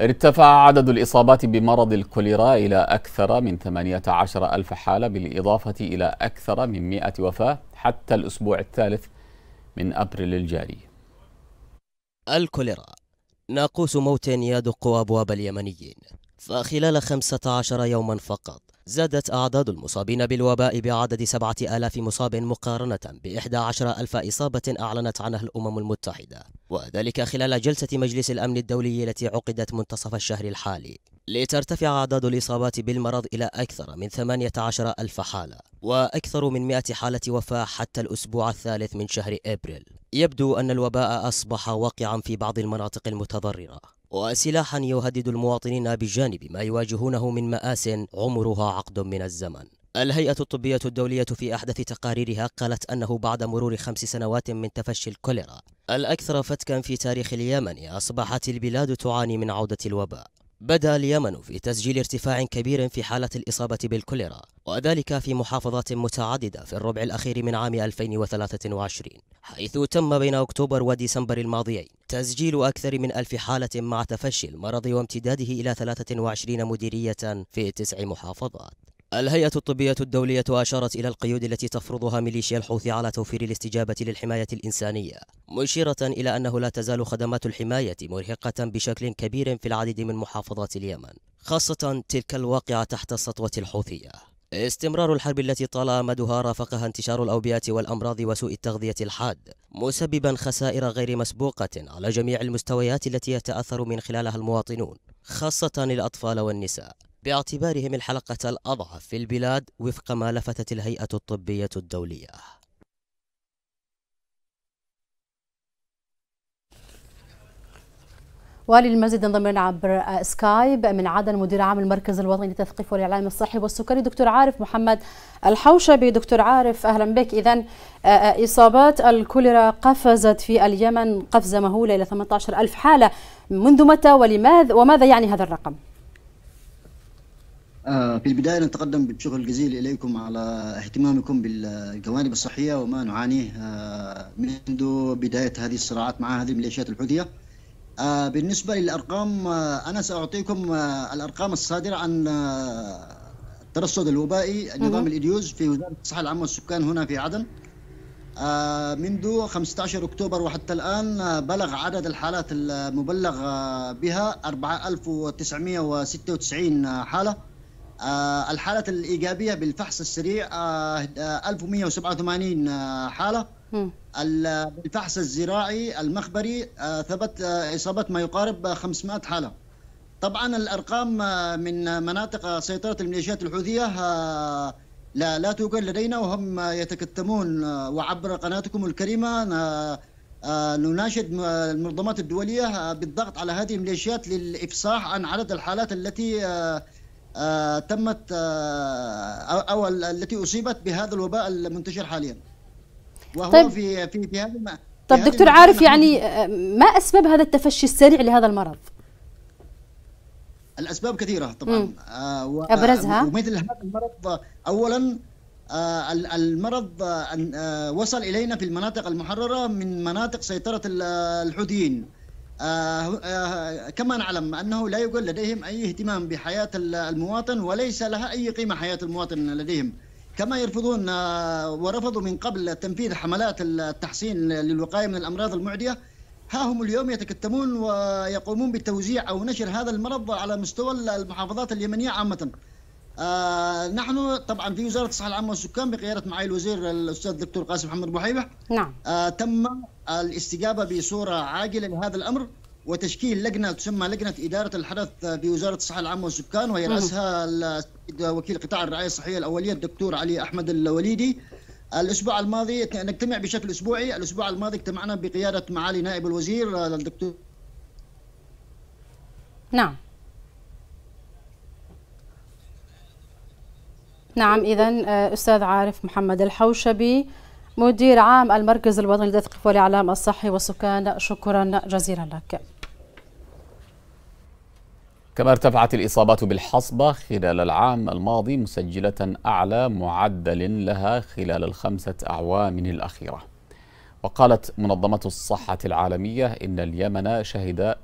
ارتفع عدد الإصابات بمرض الكوليرا إلى أكثر من 18 ألف حالة بالإضافة إلى أكثر من 100 وفاة حتى الأسبوع الثالث من أبريل الجاري الكوليرا ناقوس موت يدق أبواب اليمنيين فخلال 15 يوما فقط زادت أعداد المصابين بالوباء بعدد 7000 مصاب مقارنة ب 11000 إصابة أعلنت عنها الأمم المتحدة وذلك خلال جلسة مجلس الأمن الدولي التي عقدت منتصف الشهر الحالي لترتفع أعداد الإصابات بالمرض إلى أكثر من 18000 ألف حالة وأكثر من 100 حالة وفاة حتى الأسبوع الثالث من شهر إبريل يبدو أن الوباء أصبح واقعا في بعض المناطق المتضررة وسلاحا يهدد المواطنين بجانب ما يواجهونه من مآس عمرها عقد من الزمن الهيئة الطبية الدولية في أحدث تقاريرها قالت أنه بعد مرور خمس سنوات من تفشي الكوليرا الأكثر فتكا في تاريخ اليمن أصبحت البلاد تعاني من عودة الوباء بدا اليمن في تسجيل ارتفاع كبير في حالة الإصابة بالكوليرا وذلك في محافظات متعددة في الربع الأخير من عام 2023 حيث تم بين أكتوبر وديسمبر الماضيين تسجيل أكثر من ألف حالة مع تفشي المرض وامتداده إلى 23 مديرية في تسع محافظات الهيئة الطبية الدولية أشارت إلى القيود التي تفرضها ميليشيا الحوثي على توفير الاستجابة للحماية الإنسانية مشيرة إلى أنه لا تزال خدمات الحماية مرهقة بشكل كبير في العديد من محافظات اليمن خاصة تلك الواقعة تحت السطوة الحوثية استمرار الحرب التي طال امدها رافقها انتشار الاوبئه والامراض وسوء التغذيه الحاد مسببا خسائر غير مسبوقه على جميع المستويات التي يتاثر من خلالها المواطنون خاصه الاطفال والنساء باعتبارهم الحلقة الأضعف في البلاد وفق ما لفتت الهيئة الطبية الدولية وللمزيد انضم انضم عبر سكايب من عدن مدير عام المركز الوطني للتثقيف والاعلام الصحي والسكري دكتور عارف محمد الحوشبي دكتور عارف اهلا بك اذا آه، آه، اصابات الكوليرا قفزت في اليمن قفزه مهوله الى 18000 حاله منذ متى ولماذا وماذا يعني هذا الرقم؟ آه، في البداية نتقدم بالشكر الجزيل إليكم على اهتمامكم بالجوانب الصحية وما نعانيه آه، منذ بداية هذه الصراعات مع هذه الميليشيات الحوثية آه، بالنسبة للأرقام أنا سأعطيكم الأرقام الصادرة عن الترصد الوبائي نظام الإديوز في وزارة الصحة العامة والسكان هنا في عدن منذ 15 أكتوبر وحتى الآن بلغ عدد الحالات المبلغ بها 4996 حالة آه، الحالة الإيجابية بالفحص السريع 1187 آه، آه، حالة بالفحص الزراعي المخبري ثبت إصابة ما يقارب 500 حالة طبعا الأرقام من مناطق سيطرة الميليشيات الحوثية لا لا توجد لدينا وهم يتكتمون وعبر قناتكم الكريمة نناشد المنظمات الدولية بالضغط على هذه الميليشيات للإفصاح عن عدد الحالات التي آه، تمت آه، او التي اصيبت بهذا الوباء المنتشر حاليا وهو طيب في في في هذا الماء طب دكتور عارف يعني آه، ما اسباب هذا التفشي السريع لهذا المرض؟ الاسباب كثيره طبعا آه ابرزها ومثل هذا المرض اولا آه المرض آه وصل الينا في المناطق المحرره من مناطق سيطره الحوثيين آه، آه، آه، كما نعلم أنه لا يقول لديهم أي اهتمام بحياة المواطن وليس لها أي قيمة حياة المواطن لديهم كما يرفضون ورفضوا من قبل تنفيذ حملات التحصين للوقاية من الأمراض المعدية ها هم اليوم يتكتمون ويقومون بتوزيع أو نشر هذا المرض على مستوى المحافظات اليمنية عامة آه، نحن طبعا في وزاره الصحه العامه والسكان بقياده معالي الوزير الاستاذ الدكتور قاسم محمد بوحيبه نعم آه تم الاستجابه بصوره عاجله لهذا الامر وتشكيل لجنه تسمى لجنه اداره الحدث بوزاره الصحه العامه والسكان ويراسها وكيل قطاع الرعايه الصحيه الاوليه الدكتور علي احمد الوليدي الاسبوع الماضي نجتمع بشكل اسبوعي الاسبوع الماضي اجتمعنا بقياده معالي نائب الوزير آه، الدكتور نعم نعم إذا آه، أستاذ عارف محمد الحوشبي مدير عام المركز الوطني للتثقيف والإعلام الصحي والسكان شكرا جزيلا لك كما ارتفعت الإصابات بالحصبة خلال العام الماضي مسجلة أعلى معدل لها خلال الخمسة أعوام الأخيرة وقالت منظمة الصحة العالمية إن اليمن شهد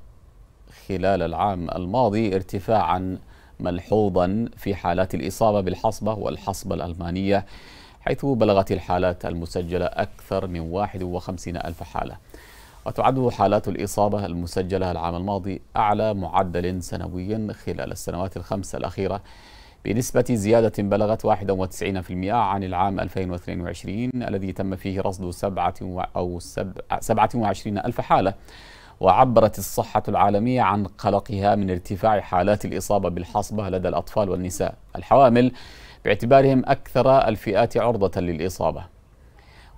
خلال العام الماضي ارتفاعاً ملحوظا في حالات الإصابة بالحصبة والحصبة الألمانية حيث بلغت الحالات المسجلة أكثر من 51 ألف حالة وتعد حالات الإصابة المسجلة العام الماضي أعلى معدل سنويا خلال السنوات الخمس الأخيرة بنسبة زيادة بلغت 91% عن العام 2022 الذي تم فيه رصد سبعة أو 27 ألف حالة وعبرت الصحة العالمية عن قلقها من ارتفاع حالات الإصابة بالحصبة لدى الأطفال والنساء الحوامل باعتبارهم أكثر الفئات عرضة للإصابة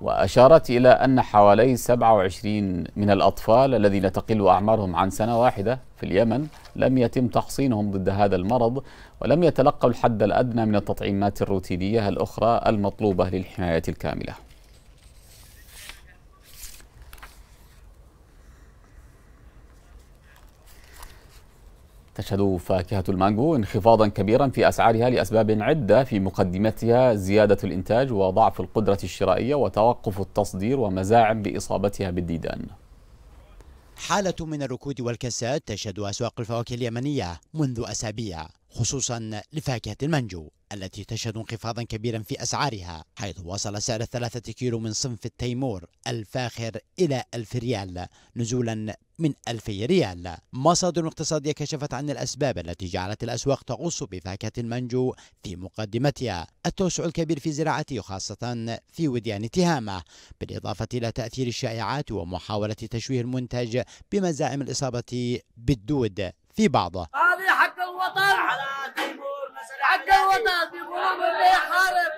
وأشارت إلى أن حوالي 27 من الأطفال الذين تقل أعمارهم عن سنة واحدة في اليمن لم يتم تحصينهم ضد هذا المرض ولم يتلقوا الحد الأدنى من التطعيمات الروتينية الأخرى المطلوبة للحماية الكاملة تشهد فاكهة المانجو انخفاضا كبيرا في أسعارها لأسباب عدة في مقدمتها زيادة الإنتاج وضعف القدرة الشرائية وتوقف التصدير ومزاعم بإصابتها بالديدان حالة من الركود والكساد تشهد أسواق الفواكه اليمنية منذ أسابيع خصوصا لفاكهة المانجو التي تشهد انخفاضا كبيرا في أسعارها حيث وصل سعر الثلاثة كيلو من صنف التيمور الفاخر إلى ألف ريال نزولا من ألف ريال مصادر اقتصادية كشفت عن الأسباب التي جعلت الأسواق تغص بفاكهة المانجو في مقدمتها التوسع الكبير في زراعته خاصة في وديان تهامة بالإضافة إلى تأثير الشائعات ومحاولة تشويه المنتج بمزاعم الإصابة بالدود في بعضه هذه حق الوطن على تيمور حق الوطن بيقولوا من يحارب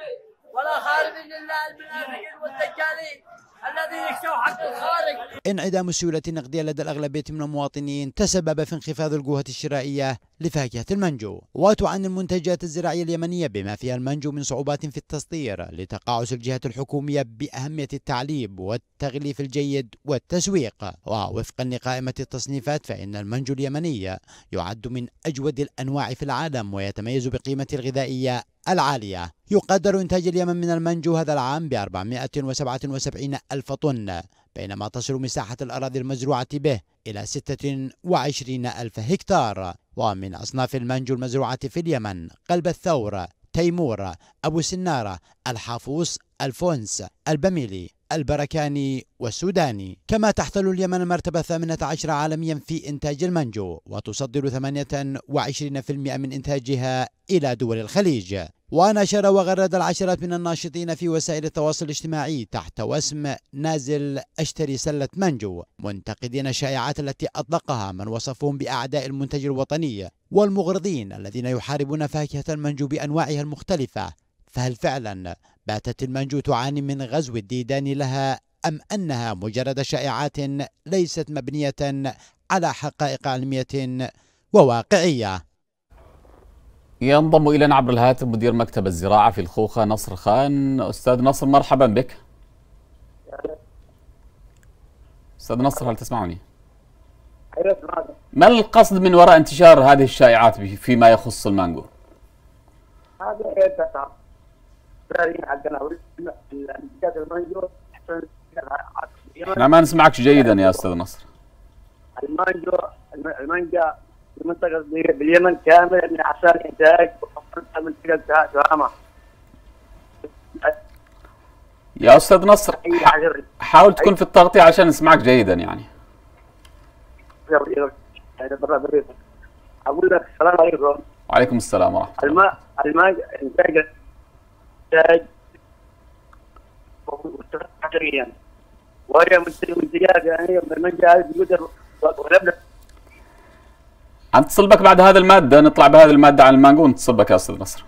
ولا خارب الا المنافقين والدجالين الذي الخارج انعدام السيولة النقدية لدى الأغلبية من المواطنين تسبب في انخفاض القوة الشرائية لفاكهة المنجو وتعاني المنتجات الزراعية اليمنية بما فيها المنجو من صعوبات في التصدير لتقاعس الجهات الحكومية بأهمية التعليم والتغليف الجيد والتسويق ووفقا لقائمة التصنيفات فإن المنجو اليمني يعد من أجود الأنواع في العالم ويتميز بقيمة الغذائية العالية يقدر إنتاج اليمن من المنجو هذا العام ب 477 ألف طن بينما تصل مساحة الأراضي المزروعة به إلى 26 ألف هكتار ومن أصناف المنجو المزروعة في اليمن قلب الثور تيمور أبو سنارة الحافوس الفونس البميلي البركاني والسوداني كما تحتل اليمن المرتبة الثامنة عشر عالميا في إنتاج المنجو وتصدر 28% من إنتاجها إلى دول الخليج ونشر وغرد العشرات من الناشطين في وسائل التواصل الاجتماعي تحت وسم نازل اشتري سلة منجو منتقدين الشائعات التي أطلقها من وصفهم بأعداء المنتج الوطني والمغرضين الذين يحاربون فاكهة المنجو بأنواعها المختلفة فهل فعلا باتت المنجو تعاني من غزو الديدان لها أم أنها مجرد شائعات ليست مبنية على حقائق علمية وواقعية ينضم الينا عبر الهاتف مدير مكتب الزراعه في الخوخه نصر خان استاذ نصر مرحبا بك استاذ نصر هل تسمعني أيوة، ما القصد من وراء انتشار هذه الشائعات فيما يخص المانجو هذا إيه، احنا نعم، ما نسمعك جيدا يا استاذ نصر المانجو المانجا المنطقه باليمن كامل من عشان انتاج منطقه دعامه يا استاذ نصر حاول تكون في التغطيه عشان نسمعك جيدا يعني اقول لك السلام عليكم وعليكم السلام ورحمه الله الماء الماء انتاج انتاج وهي منتجات يعني من جاء يقدر ولبلب عم تصلبك بك بعد هذا الماده نطلع بهذه الماده عن المانجو ونتصل بك يا استاذ نصر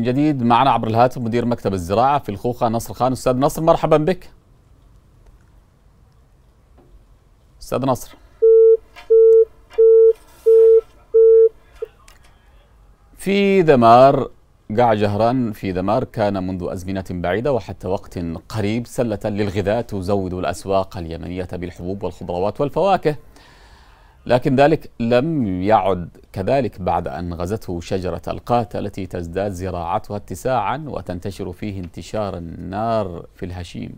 من جديد معنا عبر الهاتف مدير مكتب الزراعة في الخوخة نصر خان أستاذ نصر مرحبا بك أستاذ نصر في دمار قاع جهران في دمار كان منذ أزمنة بعيدة وحتى وقت قريب سلة للغذاء تزود الأسواق اليمنية بالحبوب والخضروات والفواكه لكن ذلك لم يعد كذلك بعد أن غزته شجرة القات التي تزداد زراعتها اتساعا وتنتشر فيه انتشار النار في الهشيم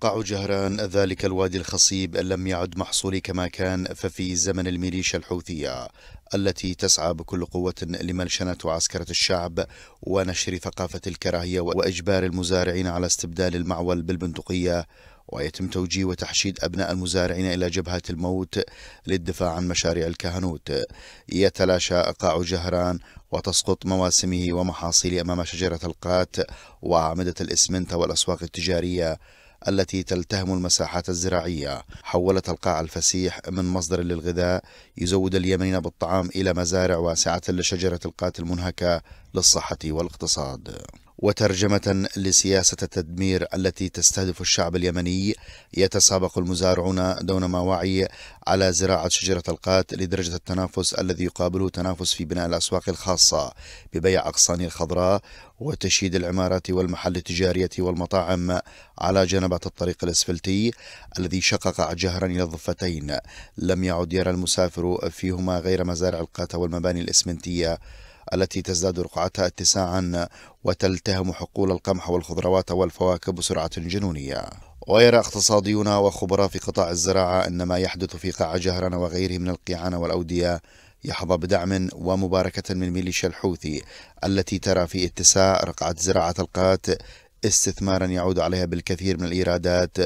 قاع جهران ذلك الوادي الخصيب لم يعد محصول كما كان ففي زمن الميليشيا الحوثية التي تسعى بكل قوة لملشنة وعسكرة الشعب ونشر ثقافة الكراهية وإجبار المزارعين على استبدال المعول بالبندقية ويتم توجيه وتحشيد أبناء المزارعين إلى جبهة الموت للدفاع عن مشاريع الكهنوت يتلاشى قاع جهران وتسقط مواسمه ومحاصيل أمام شجرة القات وأعمدة الإسمنت والأسواق التجارية التي تلتهم المساحات الزراعية حولت القاع الفسيح من مصدر للغذاء يزود اليمين بالطعام إلى مزارع واسعة لشجرة القات المنهكة للصحة والاقتصاد وترجمة لسياسة التدمير التي تستهدف الشعب اليمني يتسابق المزارعون دون ما وعي على زراعة شجرة القات لدرجة التنافس الذي يقابله تنافس في بناء الأسواق الخاصة ببيع أغصان الخضراء وتشييد العمارات والمحل التجارية والمطاعم على جنبات الطريق الأسفلتي الذي شقق جهرا إلى الضفتين لم يعد يرى المسافر فيهما غير مزارع القات والمباني الإسمنتية التي تزداد رقعتها اتساعا وتلتهم حقول القمح والخضروات والفواكه بسرعة جنونية ويرى اقتصاديون وخبراء في قطاع الزراعة أن ما يحدث في قاع جهران وغيره من القيعان والأودية يحظى بدعم ومباركة من ميليشيا الحوثي التي ترى في اتساع رقعة زراعة القات استثمارا يعود عليها بالكثير من الإيرادات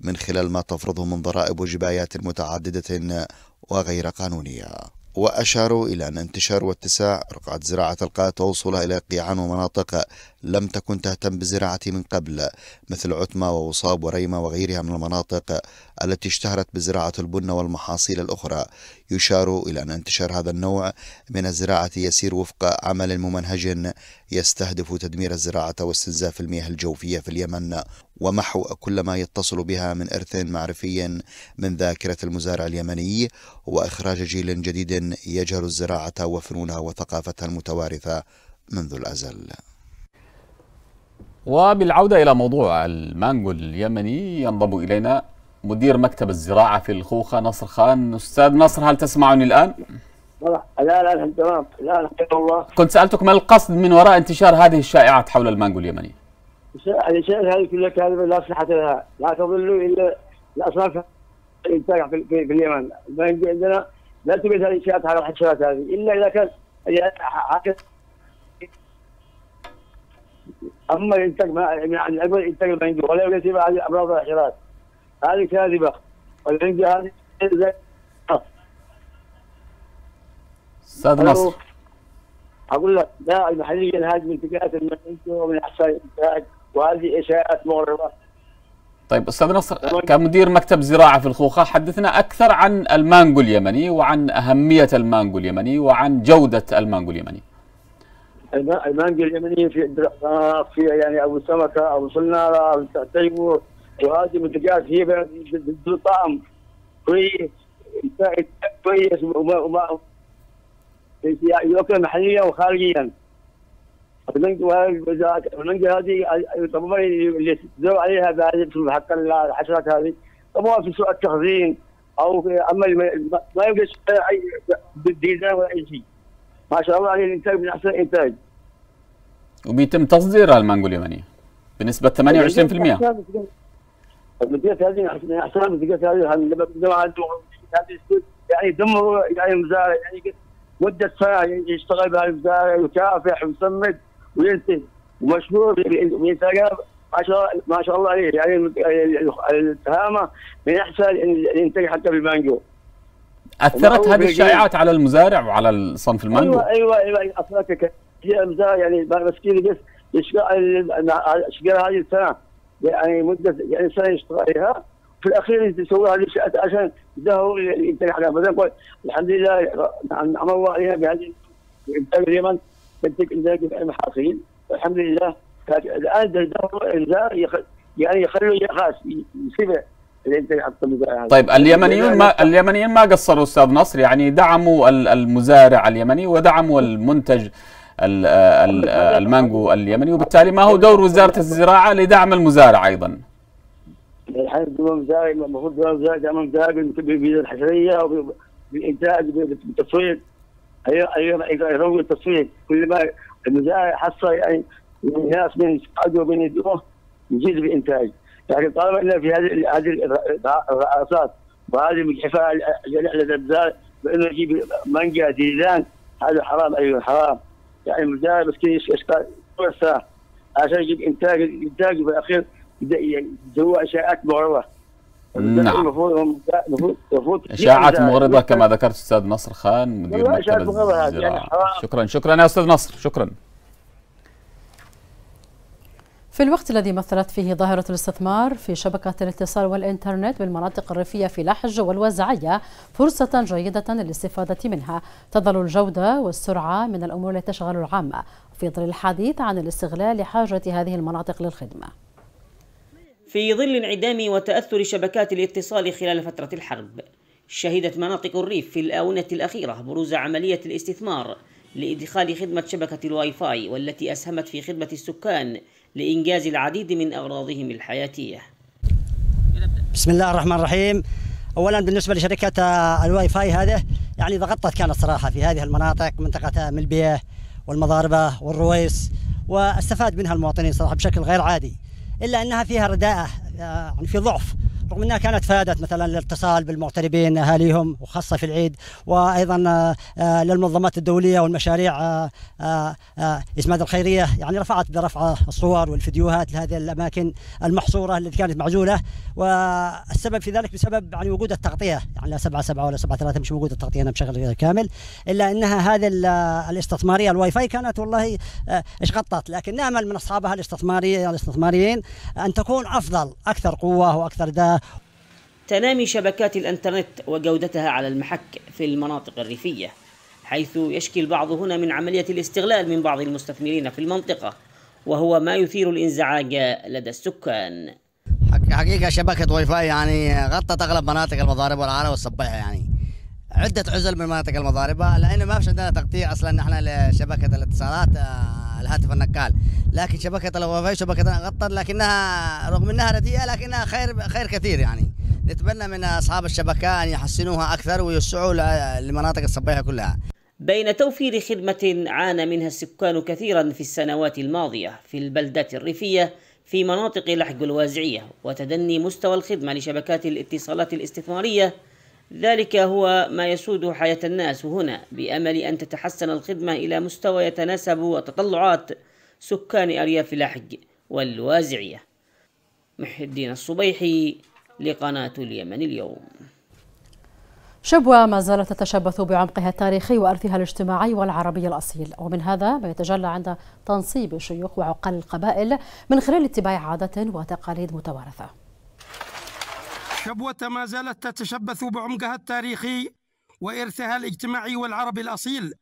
من خلال ما تفرضه من ضرائب وجبايات متعددة وغير قانونية وأشاروا إلى أن انتشار واتساع رقعة زراعة القاء توصلها إلى قيعان ومناطق لم تكن تهتم بالزراعة من قبل مثل عتمة ووصاب وريمة وغيرها من المناطق التي اشتهرت بزراعة البن والمحاصيل الأخرى يشار إلى أن انتشار هذا النوع من الزراعة يسير وفق عمل ممنهج يستهدف تدمير الزراعة واستنزاف المياه الجوفية في اليمن ومحو كل ما يتصل بها من إرث معرفي من ذاكرة المزارع اليمني وإخراج جيل جديد يجهل الزراعة وفنونها وثقافتها المتوارثة منذ الأزل وبالعودة إلى موضوع المانجو اليمني ينضم إلينا مدير مكتب الزراعة في الخوخة نصر خان أستاذ نصر هل تسمعني الآن؟ لا لا لا تمام لا الحمد الله كنت سألتك ما القصد من وراء انتشار هذه الشائعات حول المانجو اليمني؟ الشائعات هذه كلها كاذبة لا صحة لها لا تظل إلا الأصناف الإنتاج في, في, في اليمن المانجو عندنا لا تبيت هذه الشائعات على الحشرات هذه إلا إذا كان هكذا اما الانتاج ما يعني العبر الانتاج ما عندي ولا يوجد هذه امراض الاخيرات هذه كاذبه والعندي هذه استاذ نصر اقول لك لا المحليه هذه من انتقاءات ومن احسن وهذه اشاعات مغرضه طيب استاذ نصر كمدير مكتب زراعه في الخوخه حدثنا اكثر عن المانجو اليمني وعن اهميه المانجو اليمني وعن جوده المانجو اليمني. المانجا اليمنيه في آه، في يعني ابو السمكه او الصناره او التعتيبو وهذه المنتجات هي طعم كويس كويس وما يؤكل محليا وخارجيا المانجا هذه طبعا اللي تزرع عليها حق الحشرات هذه طبعا في سوء التخزين او اما ما يوجد اي ديزاين ولا اي شيء ما شاء الله عليه يعني الانتاج من احسن الانتاج وبيتم تصدير المانجو اليمنيه بنسبه 28% المديرات يعني هذه من احسن المديرات هذه لما يعني دمروا يعني المزارع يعني مده ساعه يشتغل بهذه المزارع ويكافح ويسمد وينتج ومشهور بانتاجات ما شاء ما شاء الله عليه يعني التهامه من احسن الانتاج حتى بالمانجو اثرت هذه الشائعات على المزارع وعلى الصنف المانجو ايوه ايوه ايوه اثرت أيوة. المزارع يعني مسكين بس يشتغل هذه السنه يعني مده يعني سنه يشتغلها في الاخير يسوي هذه عشان ظهروا يمتنع عليها فنقول الحمد لله نعم،, نعم الله عليها بهذه اليمن تنتج انتاج المحاصيل الحمد لله الان الزهر يعني يخلوا خلاص يسيبه طيب اليمنيون ما اليمنيين ما قصروا استاذ نصر يعني دعموا المزارع اليمني ودعموا المنتج المانجو اليمني وبالتالي ما هو دور وزاره الزراعه لدعم المزارع ايضا؟ الحين الدول المزارع المفروض الدول المزارع دعم المزارع بالحشريه بالانتاج بالتصويت ايضا أيوة، أيوة، يروج التصويت كل ما المزارع حصل يعني ناس من يصعدوا من يدوه يزيد بالانتاج لكن طالما ان في هذه هذه الرأسات وهذه الحفاظ على الابزار بانه يجيب مانجا ديزان هذا حرام ايوه حرام يعني بس مسكين اشكال عشان يجيب انتاج انتاج في الاخير هو اشاعات مغرضه نعم المفروض اشاعات مغرضه كما ذكرت استاذ نصر خان مدير مركز يعني الزراعه شكرا شكرا يا استاذ نصر شكرا في الوقت الذي مثلت فيه ظاهرة الاستثمار في شبكة الاتصال والإنترنت بالمناطق الريفية في لحج والوزعية فرصة جيدة للاستفادة منها تظل الجودة والسرعة من الأمور التي تشغل العامة في ظل الحديث عن الاستغلال لحاجة هذه المناطق للخدمة في ظل انعدام وتأثر شبكات الاتصال خلال فترة الحرب شهدت مناطق الريف في الآونة الأخيرة بروز عملية الاستثمار لإدخال خدمة شبكة الواي فاي والتي أسهمت في خدمة السكان لإنجاز العديد من أغراضهم الحياتية بسم الله الرحمن الرحيم اولا بالنسبه لشركه آه، الواي فاي هذه يعني ضغطت كانت صراحه في هذه المناطق منطقه آه، ملبيه والمضاربه والرويس واستفاد منها المواطنين صراحه بشكل غير عادي الا انها فيها رداءه آه، يعني في ضعف رغم انها كانت فادت مثلا للاتصال بالمغتربين اهاليهم وخاصه في العيد وايضا آه، آه، للمنظمات الدوليه والمشاريع آه، اسماد الخيريه يعني رفعت برفع الصور والفيديوهات لهذه الاماكن المحصوره التي كانت معزوله والسبب في ذلك بسبب يعني وجود التغطيه يعني لا 7 7 ولا 7 3 مش وجود التغطيه انا بشغل كامل الا انها هذه الاستثماريه الواي فاي كانت والله ايش غطت لكن نامل من اصحابها الاستثماريه الاستثماريين ان تكون افضل اكثر قوه واكثر دافع تنامي شبكات الانترنت وجودتها على المحك في المناطق الريفية حيث يشكي البعض هنا من عملية الاستغلال من بعض المستثمرين في المنطقة وهو ما يثير الانزعاج لدى السكان حقيقة شبكة واي فاي يعني غطت أغلب مناطق المضاربة والعالة والصبيحة يعني عدة عزل من مناطق المضاربة لأنه ما فيش عندنا تغطية أصلا نحن لشبكة الاتصالات آه، الهاتف النقال لكن شبكة الواي فاي شبكة غطت لكنها رغم أنها رديئة لكنها خير خير كثير يعني نتمنى من أصحاب الشبكة أن يحسنوها أكثر ويوسعوا لمناطق الصبيحة كلها بين توفير خدمة عانى منها السكان كثيرا في السنوات الماضية في البلدات الريفية في مناطق لحج الوازعية وتدني مستوى الخدمة لشبكات الاتصالات الاستثمارية ذلك هو ما يسود حياة الناس هنا بأمل أن تتحسن الخدمة إلى مستوى يتناسب وتطلعات سكان أرياف لحج والوازعية محي الدين الصبيحي لقناة اليمن اليوم شبوة ما زالت تتشبث بعمقها التاريخي وأرثها الاجتماعي والعربي الأصيل ومن هذا ما يتجلى عند تنصيب الشيوخ وعقل القبائل من خلال اتباع عادات وتقاليد متوارثة شبوة ما زالت تتشبث بعمقها التاريخي وإرثها الاجتماعي والعربي الأصيل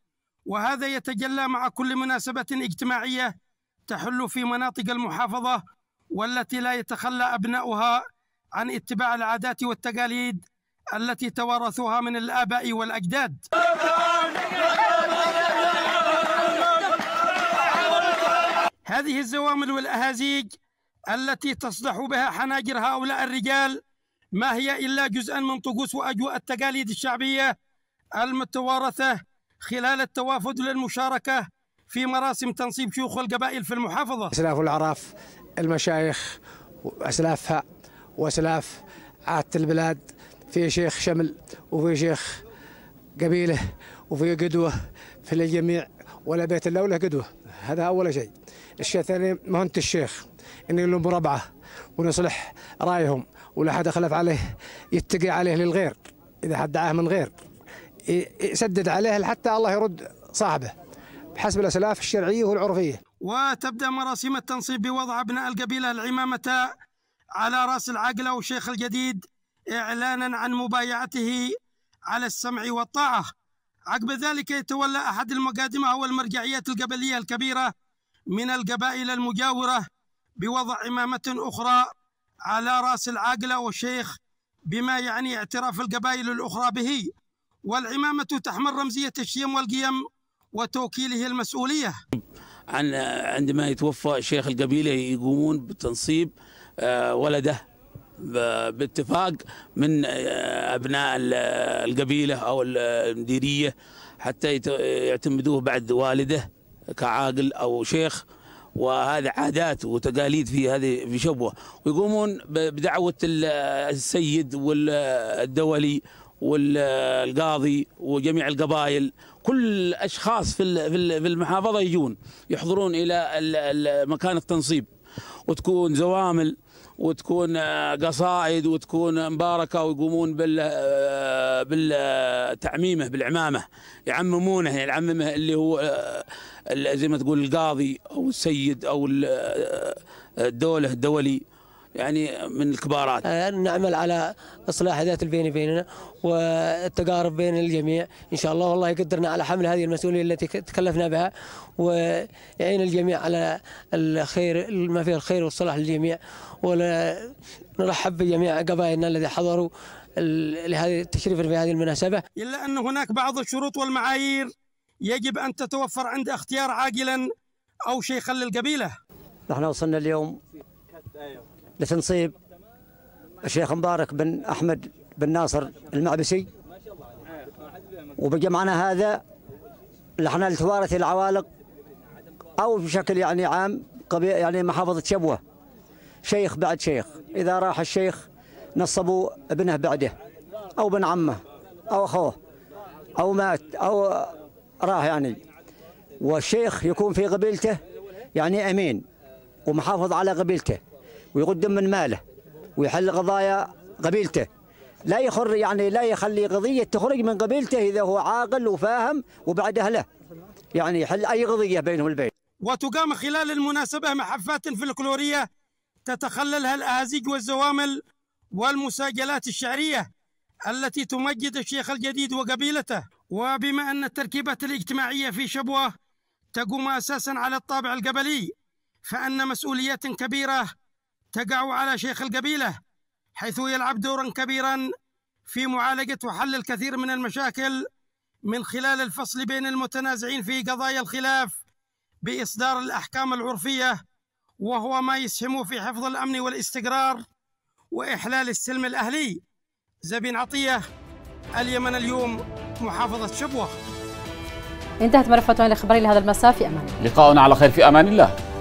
وهذا يتجلى مع كل مناسبة اجتماعية تحل في مناطق المحافظة والتي لا يتخلى أبناؤها عن اتباع العادات والتقاليد التي توارثوها من الآباء والأجداد هذه الزوامل والأهازيج التي تصدح بها حناجر هؤلاء الرجال ما هي إلا جزءا من طقوس وأجواء التقاليد الشعبية المتوارثة خلال التوافد للمشاركة في مراسم تنصيب شيوخ القبائل في المحافظة أسلاف العراف المشايخ وأسلافها واسلاف عاده البلاد في شيخ شمل وفي شيخ قبيله وفي قدوه في الجميع ولا بيت الا وله قدوه هذا اول شيء الشيء الثاني مهنه الشيخ ان له ربعه ونصلح رايهم ولا حد خلف عليه يتقي عليه للغير اذا حد دعاه من غير يسدد عليه حتى الله يرد صاحبه بحسب الاسلاف الشرعيه والعرفيه وتبدا مراسم التنصيب بوضع ابناء القبيله العمامه على رأس العقلة وشيخ الجديد إعلانا عن مبايعته على السمع والطاعة عقب ذلك يتولى أحد المقادمة أو المرجعيات القبلية الكبيرة من القبائل المجاورة بوضع امامه أخرى على رأس العقله والشيخ بما يعني اعتراف القبائل الأخرى به والعمامة تحمل رمزية الشيم والقيم وتوكيله المسؤولية عن عندما يتوفى شيخ القبيلة يقومون بتنصيب آه، ولده باتفاق من آه، ابناء القبيله او المديريه حتى يعتمدوه بعد والده كعاقل او شيخ وهذا عادات وتقاليد في هذه في شبوه ويقومون بدعوه السيد والدولي والقاضي وجميع القبائل كل اشخاص في في المحافظه يجون يحضرون الى مكان التنصيب وتكون زوامل وتكون آه، قصائد وتكون مباركه ويقومون بال آه، بالتعميمه بالعمامه يعممونه يعني العمامة اللي هو آه، زي ما تقول القاضي او السيد او الدوله الدولي يعني من الكبارات نعمل على اصلاح ذات البين بيننا والتقارب بين الجميع ان شاء الله والله يقدرنا على حمل هذه المسؤوليه التي تكلفنا بها ويعين الجميع على الخير ما فيه الخير والصلاح للجميع ونرحب بجميع قبائلنا الذي حضروا لهذه التشريف في هذه المناسبة إلا أن هناك بعض الشروط والمعايير يجب أن تتوفر عند اختيار عاقلا أو شيخا للقبيلة نحن وصلنا اليوم لتنصيب الشيخ مبارك بن أحمد بن ناصر المعبسي وبجمعنا هذا لحنا لتوارث العوالق أو بشكل يعني عام يعني محافظة شبوة شيخ بعد شيخ إذا راح الشيخ نصبوا ابنه بعده أو ابن عمه أو أخوه أو مات أو راح يعني والشيخ يكون في قبيلته يعني أمين ومحافظ على قبيلته ويقدم من ماله ويحل قضايا قبيلته لا يخر يعني لا يخلي قضية تخرج من قبيلته إذا هو عاقل وفاهم وبعد أهله يعني يحل أي قضية بينهم البين وتقام خلال المناسبة محفات فلكلورية تتخللها الأهازيج والزوامل والمساجلات الشعرية التي تمجد الشيخ الجديد وقبيلته وبما أن التركيبات الاجتماعية في شبوة تقوم أساسا على الطابع القبلي فأن مسؤوليات كبيرة تقع على شيخ القبيلة حيث يلعب دورا كبيرا في معالجة وحل الكثير من المشاكل من خلال الفصل بين المتنازعين في قضايا الخلاف بإصدار الأحكام العرفية وهو ما يسهم في حفظ الأمن والاستقرار وإحلال السلم الأهلي زبين عطية اليمن اليوم محافظة شبوة انتهت ملفاتنا الأخباري لهذا المساء في أمان لقاؤنا على خير في أمان الله